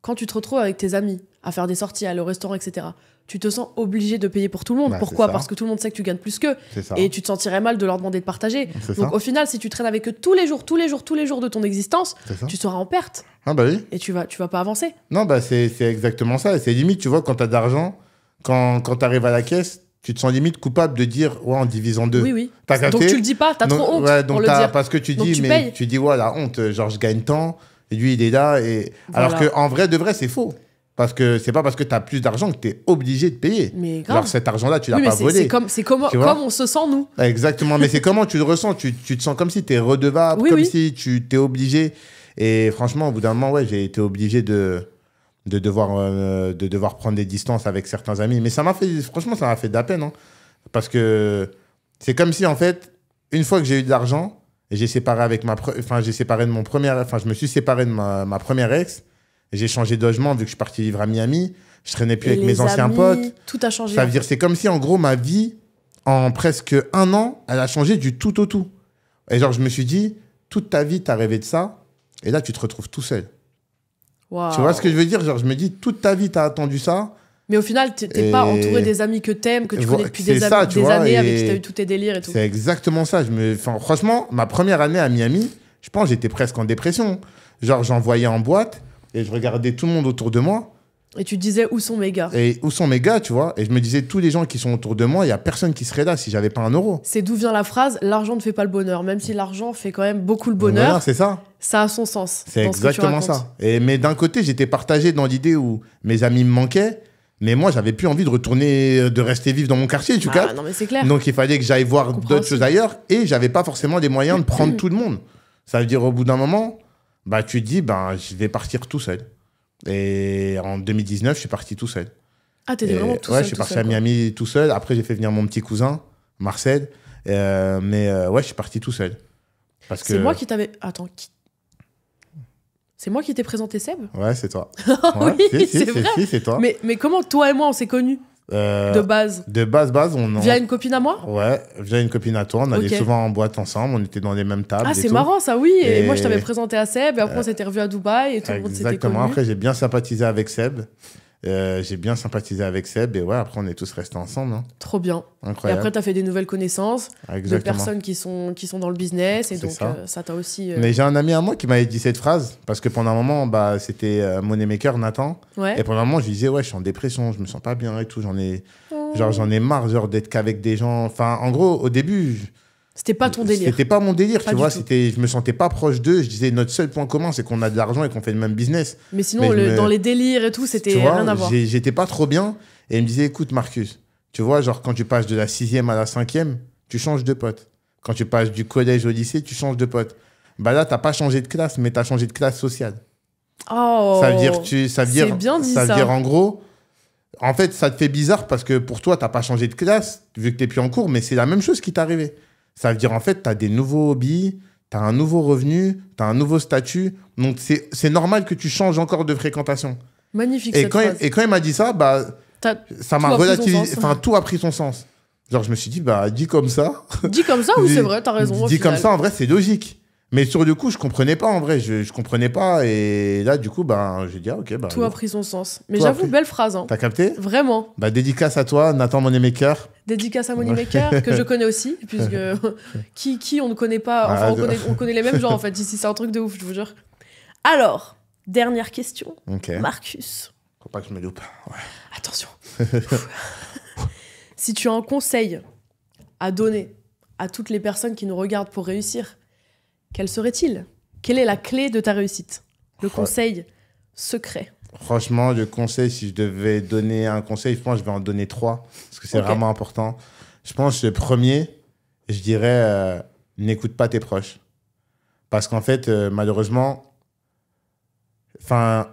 Speaker 2: quand tu te retrouves avec tes amis, à faire des sorties, à aller au restaurant, etc. Tu te sens obligé de payer pour tout le monde. Bah, Pourquoi Parce que tout le monde sait que tu gagnes plus qu'eux. Et tu te sentirais mal de leur demander de partager. Donc au final, si tu traînes avec eux tous les jours, tous les jours, tous les jours de ton existence, tu seras en perte.
Speaker 1: Ah bah Et tu vas, tu vas pas avancer. Non, bah c'est exactement ça. C'est limite, tu vois, quand tu as d'argent, quand, quand tu arrives à la caisse, tu te sens limite coupable de dire ouais en divisant deux. Oui oui. As donc tu le dis pas, as trop honte pour Parce que tu dis mais tu dis ouais la honte, genre je gagne tant et lui il est là et alors que en vrai de vrai c'est faux. Parce que c'est pas parce que tu as plus d'argent que tu es obligé de payer. Mais Alors cet argent-là, tu l'as pas volé. C'est comme,
Speaker 2: comme, comme on se sent, nous.
Speaker 1: Exactement, mais c'est comment tu le ressens. Tu, tu, te sens comme si tu es redevable, comme si tu t'es obligé. Et franchement, au bout d'un moment, ouais, j'ai été obligé de, de, devoir, euh, de devoir prendre des distances avec certains amis. Mais ça m'a fait, franchement, ça m'a fait de la peine. Hein. Parce que c'est comme si, en fait, une fois que j'ai eu de l'argent, j'ai séparé, avec ma enfin, séparé de mon premier... Enfin, je me suis séparé de ma, ma première ex. J'ai changé de logement vu que je suis parti vivre à Miami. Je traînais plus avec mes anciens potes.
Speaker 2: Tout a changé. Ça veut dire,
Speaker 1: c'est comme si en gros ma vie, en presque un an, elle a changé du tout au tout. Et genre, je me suis dit, toute ta vie, t'as rêvé de ça, et là, tu te retrouves tout seul.
Speaker 2: Tu vois ce que
Speaker 1: je veux dire Genre, je me dis, toute ta vie, t'as attendu ça.
Speaker 2: Mais au final, t'es pas entouré des amis que t'aimes, que tu connais depuis des, années, avec qui t'as eu tous tes délires et tout. C'est
Speaker 1: exactement ça. Je me... franchement, ma première année à Miami, je pense j'étais presque en dépression. Genre, j'envoyais en boîte, et je regardais tout le monde autour de moi.
Speaker 2: Et tu disais où sont mes gars
Speaker 1: Et où sont mes gars, tu vois Et je me disais tous les gens qui sont autour de moi, il y a personne qui serait là si j'avais pas un euro.
Speaker 2: C'est d'où vient la phrase l'argent ne fait pas le bonheur, même si l'argent fait quand même beaucoup le bonheur. c'est ça. Ça a son sens. C'est exactement ça.
Speaker 1: Et mais d'un côté, j'étais partagé dans l'idée où mes amis me manquaient, mais moi j'avais plus envie de retourner euh, de rester vivre dans mon quartier, tu ah, cas. non, Donc il fallait que j'aille voir d'autres choses ailleurs et j'avais pas forcément les moyens de prendre tout le monde. Ça veut dire au bout d'un moment, bah, tu te dis, ben, je vais partir tout seul. Et en 2019, je suis parti tout seul. Ah, t'étais vraiment tout seul Ouais, je suis parti à Miami tout seul. Après, j'ai fait venir mon petit cousin, Marcel. Euh, mais euh, ouais, je suis parti tout seul. que... C'est moi qui
Speaker 2: t'avais. Attends, C'est moi qui t'ai présenté Seb Ouais, c'est toi. oui, c'est toi. Mais, mais comment toi et moi, on s'est connus
Speaker 1: euh, de base. De base, base. On Via
Speaker 2: une copine à moi
Speaker 1: Ouais, via une copine à toi. On allait souvent en boîte ensemble, on était dans les mêmes tables. Ah, c'est marrant ça, oui. Et, moi, je t'avais
Speaker 2: présenté à Seb, et après, on s'était revus à Dubaï, Exactement. Après,
Speaker 1: j'ai bien sympathisé avec Seb. Euh, j'ai bien sympathisé avec Seb et ouais, après on est tous restés ensemble. Hein. Trop bien. Et après, tu
Speaker 2: as fait des nouvelles connaissances ah, de personnes qui sont, qui sont dans le business et donc euh, ça t'a aussi. Euh, Mais j'ai
Speaker 1: un ami à moi qui m'avait dit cette phrase parce que pendant un moment, bah, c'était Moneymaker, Nathan. Et pendant un moment, je lui disais, ouais, je suis en dépression, je me sens pas bien et tout, j'en ai, oh. genre, j'en ai marre d'être qu'avec des gens. Enfin, en gros, au début.
Speaker 2: C'était pas ton délire. C'était pas
Speaker 1: mon délire, tu vois. C'était, je me sentais pas proche d'eux. Je disais, notre seul point commun, c'est qu'on a de l'argent et qu'on fait le même business. Mais sinon, dans les
Speaker 2: délires et tout, c'était rien à voir.
Speaker 1: J'étais pas trop bien. Et il me disait, écoute, Marcus, tu vois, genre, quand tu passes de la sixième à la cinquième, tu changes de pote. Quand tu passes du collège au lycée, tu changes de pote. Bah là, t'as pas changé de classe, mais t'as changé de classe sociale.
Speaker 2: Oh, ça veut dire tu, ça veut dire, bien dit, ça, veut dire en
Speaker 1: gros, en fait, ça te fait bizarre parce que pour toi, t'as pas changé de classe vu que t'es plus en cours, mais c'est la même chose qui t'est arrivée. Ça veut dire, en fait, tu as des nouveaux hobbies, tu as un nouveau revenu, tu as un nouveau statut. Donc, c'est normal que tu changes encore de fréquentation.
Speaker 2: Magnifique. Et, quand, phrase.
Speaker 1: Il, et quand il m'a dit ça, bah,
Speaker 2: ça m'a relativisé. Enfin,
Speaker 1: tout a pris son sens. Genre, je me suis dit, bah, dis comme ça.
Speaker 2: Dis comme ça, ou c'est vrai, t'as raison. Dis comme ça, en vrai,
Speaker 1: c'est logique. Mais sur le coup, je comprenais pas en vrai, je, je comprenais pas. Et là, du coup, ben, j'ai dit, ah, ok. Ben, Tout a pris
Speaker 2: son sens. Mais j'avoue, belle phrase. Hein. T'as capté Vraiment.
Speaker 1: Bah, dédicace à toi, Nathan Moneymaker.
Speaker 2: Dédicace à Moneymaker, que je connais aussi, puisque qui, qui on ne connaît pas, ah, enfin, on, connaît, les mêmes gens en fait. Ici, c'est un truc de ouf, je vous jure. Alors, dernière question. Marcus.
Speaker 1: Faut pas que je me loupe. Attention.
Speaker 2: si tu as un conseil à donner à toutes les personnes qui nous regardent pour réussir, quel serait-il Quelle est la clé de ta réussite Le conseil secret
Speaker 1: Franchement, le conseil, si je devais donner un conseil, je pense que je vais en donner trois, parce que c'est vraiment important. Je pense que le premier, je dirais, euh, n'écoute pas tes proches. Parce qu'en fait, euh, malheureusement,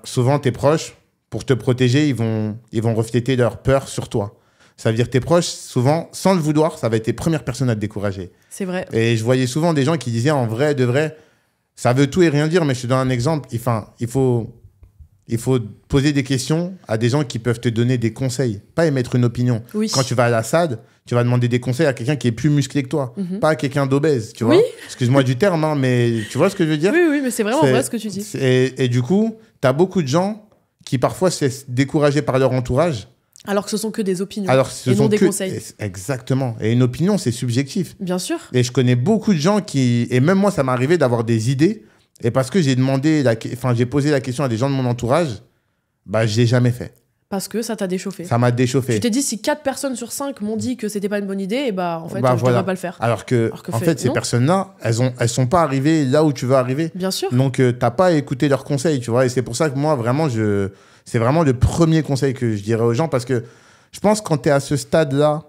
Speaker 1: souvent tes proches, pour te protéger, ils vont, ils vont refléter leur peur sur toi. Ça veut dire tes proches, souvent, sans le vouloir, ça va être tes premières personnes à te décourager. C'est vrai. Et je voyais souvent des gens qui disaient en vrai, de vrai, ça veut tout et rien dire, mais je te donne un exemple. Enfin, il faut, il faut poser des questions à des gens qui peuvent te donner des conseils, pas émettre une opinion. Quand tu vas à la SAD, tu vas demander des conseils à quelqu'un qui est plus musclé que toi, mhm. pas à quelqu'un d'obèse, tu vois. Oui. Excuse-moi du terme, hein, mais tu vois ce que je veux dire Oui, oui, mais c'est vraiment vrai ce que tu dis. Et, du coup, tu as beaucoup de gens qui parfois se décourager par leur entourage
Speaker 2: alors que ce sont que des opinions Alors, ce et sont non des conseils.
Speaker 1: Exactement. Et une opinion, c'est subjectif. Bien sûr. Et je connais beaucoup de gens qui... Et même moi, ça m'est arrivé d'avoir des idées. Et parce que j'ai demandé... La... Enfin, j'ai posé la question à des gens de mon entourage, bah, je l'ai jamais fait.
Speaker 2: Parce que ça t'a déchauffé. Ça
Speaker 1: m'a déchauffé. Tu t'es dit,
Speaker 2: si 4 personnes sur 5 m'ont dit que ce n'était pas une bonne idée, et eh bah en fait, bah, je ne devrais pas le faire.
Speaker 1: Alors que, en fait, ces personnes-là, elles, ne elles sont pas arrivées là où tu veux arriver. Bien sûr. Donc, tu euh, t'as pas écouté leurs conseils, tu vois. Et c'est pour ça que moi, vraiment, je, c'est vraiment le premier conseil que je dirais aux gens parce que je pense quand tu es à ce stade-là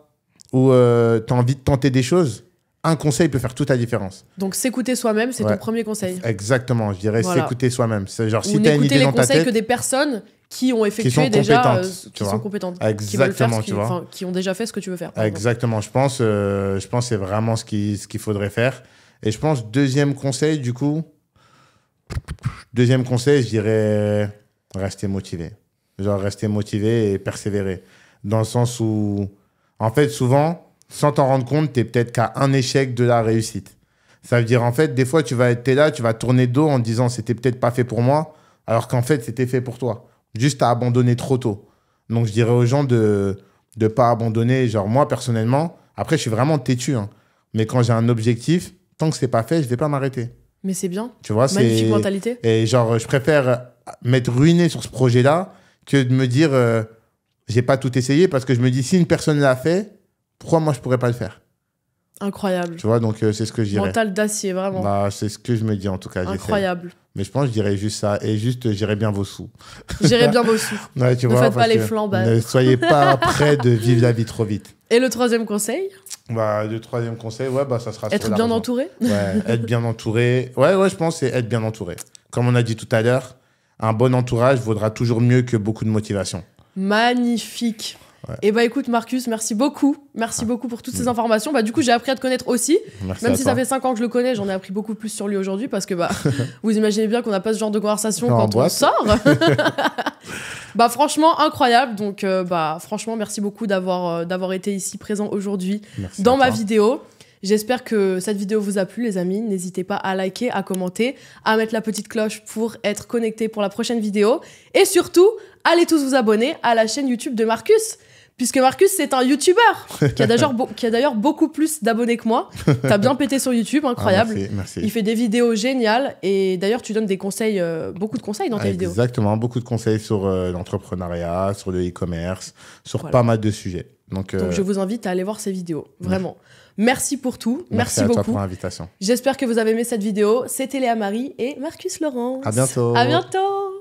Speaker 1: où euh, t'as tu as envie de tenter des choses, un conseil peut faire toute la différence.
Speaker 2: Donc s'écouter soi-même, c'est ton premier conseil.
Speaker 1: Exactement, je dirais s'écouter soi-même. C'est genre si tu une idée les conseils que
Speaker 2: des personnes qui ont effectué déjà qui euh, sont compétentes, exactement, qui, tu vois. qui ont déjà fait ce que tu veux faire. Exactement,
Speaker 1: je pense euh, je pense c'est vraiment ce ce qu'il faudrait faire et je pense deuxième conseil du coup deuxième conseil, je dirais rester motivé. Genre rester motivé et persévérer. Dans le sens où, en fait, souvent, sans t'en rendre compte, t'es peut-être qu'à un échec de la réussite. Ça veut dire, en fait, des fois, tu vas être là, tu vas tourner dos en disant c'était peut-être pas fait pour moi, alors qu'en fait, c'était fait pour toi. Juste à abandonner trop tôt. Donc, je dirais aux gens de ne pas abandonner. Genre, moi, personnellement, après, je suis vraiment têtu. Hein. Mais quand j'ai un objectif, tant que c'est pas fait, je vais pas m'arrêter. Mais c'est bien. Tu vois, c'est. Magnifique mentalité. Et genre, je préfère m'être ruiné sur ce projet-là que de me dire euh, j'ai pas tout essayé parce que je me dis si une personne l'a fait, pourquoi moi je pourrais pas le faire Incroyable. Tu vois, donc euh, c'est ce que je dirais. Mental d'acier, vraiment. Bah, c'est ce que je me dis en tout cas. Incroyable. Mais je pense que je dirais juste ça. Et juste, euh, j'irai bien vos sous. j'irai bien vos sous. ne faites pas les flambes Ne soyez pas prêts de vivre la vie trop vite.
Speaker 2: Et le troisième conseil
Speaker 1: bah, Le troisième conseil, ouais, bah, ça sera Être bien
Speaker 2: entouré Ouais, être
Speaker 1: bien entouré. Ouais, ouais, je pense c'est être bien entouré. Comme on a dit tout à l'heure, un bon entourage vaudra toujours mieux que beaucoup de motivation.
Speaker 2: Magnifique. Et eh bah ben, écoute Marcus, merci beaucoup. Merci ah. beaucoup pour toutes ces mm. informations. Bah du coup, j'ai appris à te connaître aussi. Même si ça fait 5 ans que je le connais, j'en ai appris beaucoup plus sur lui aujourd'hui parce que bah vous imaginez bien qu'on n'a pas ce genre de conversation quand, on sort. bah franchement incroyable. Donc euh, bah franchement, merci beaucoup d'avoir euh, d'avoir été ici présent aujourd'hui dans ma vidéo. J'espère que cette vidéo vous a plu, les amis. N'hésitez pas à liker, à commenter, à mettre la petite cloche pour être connecté pour la prochaine vidéo. Et surtout, allez tous vous abonner à la chaîne YouTube de Marcus. Puisque Marcus, c'est un YouTuber qui a d'ailleurs beaucoup plus d'abonnés que moi. T'as bien pété sur YouTube, incroyable. Ah, merci, Il fait des vidéos géniales et d'ailleurs, tu donnes des conseils, euh, beaucoup de conseils dans tes vidéos.
Speaker 1: Exactement, beaucoup de conseils sur euh, l'entrepreneuriat, sur le e-commerce, sur pas mal de sujets. Donc, euh, je vous
Speaker 2: invite à aller voir ses vidéos, vraiment. Merci pour tout. Merci, beaucoup. pour l'invitation. J'espère que vous avez aimé cette vidéo. C'était Léa Marie et Marcus Laurent. À bientôt. À bientôt.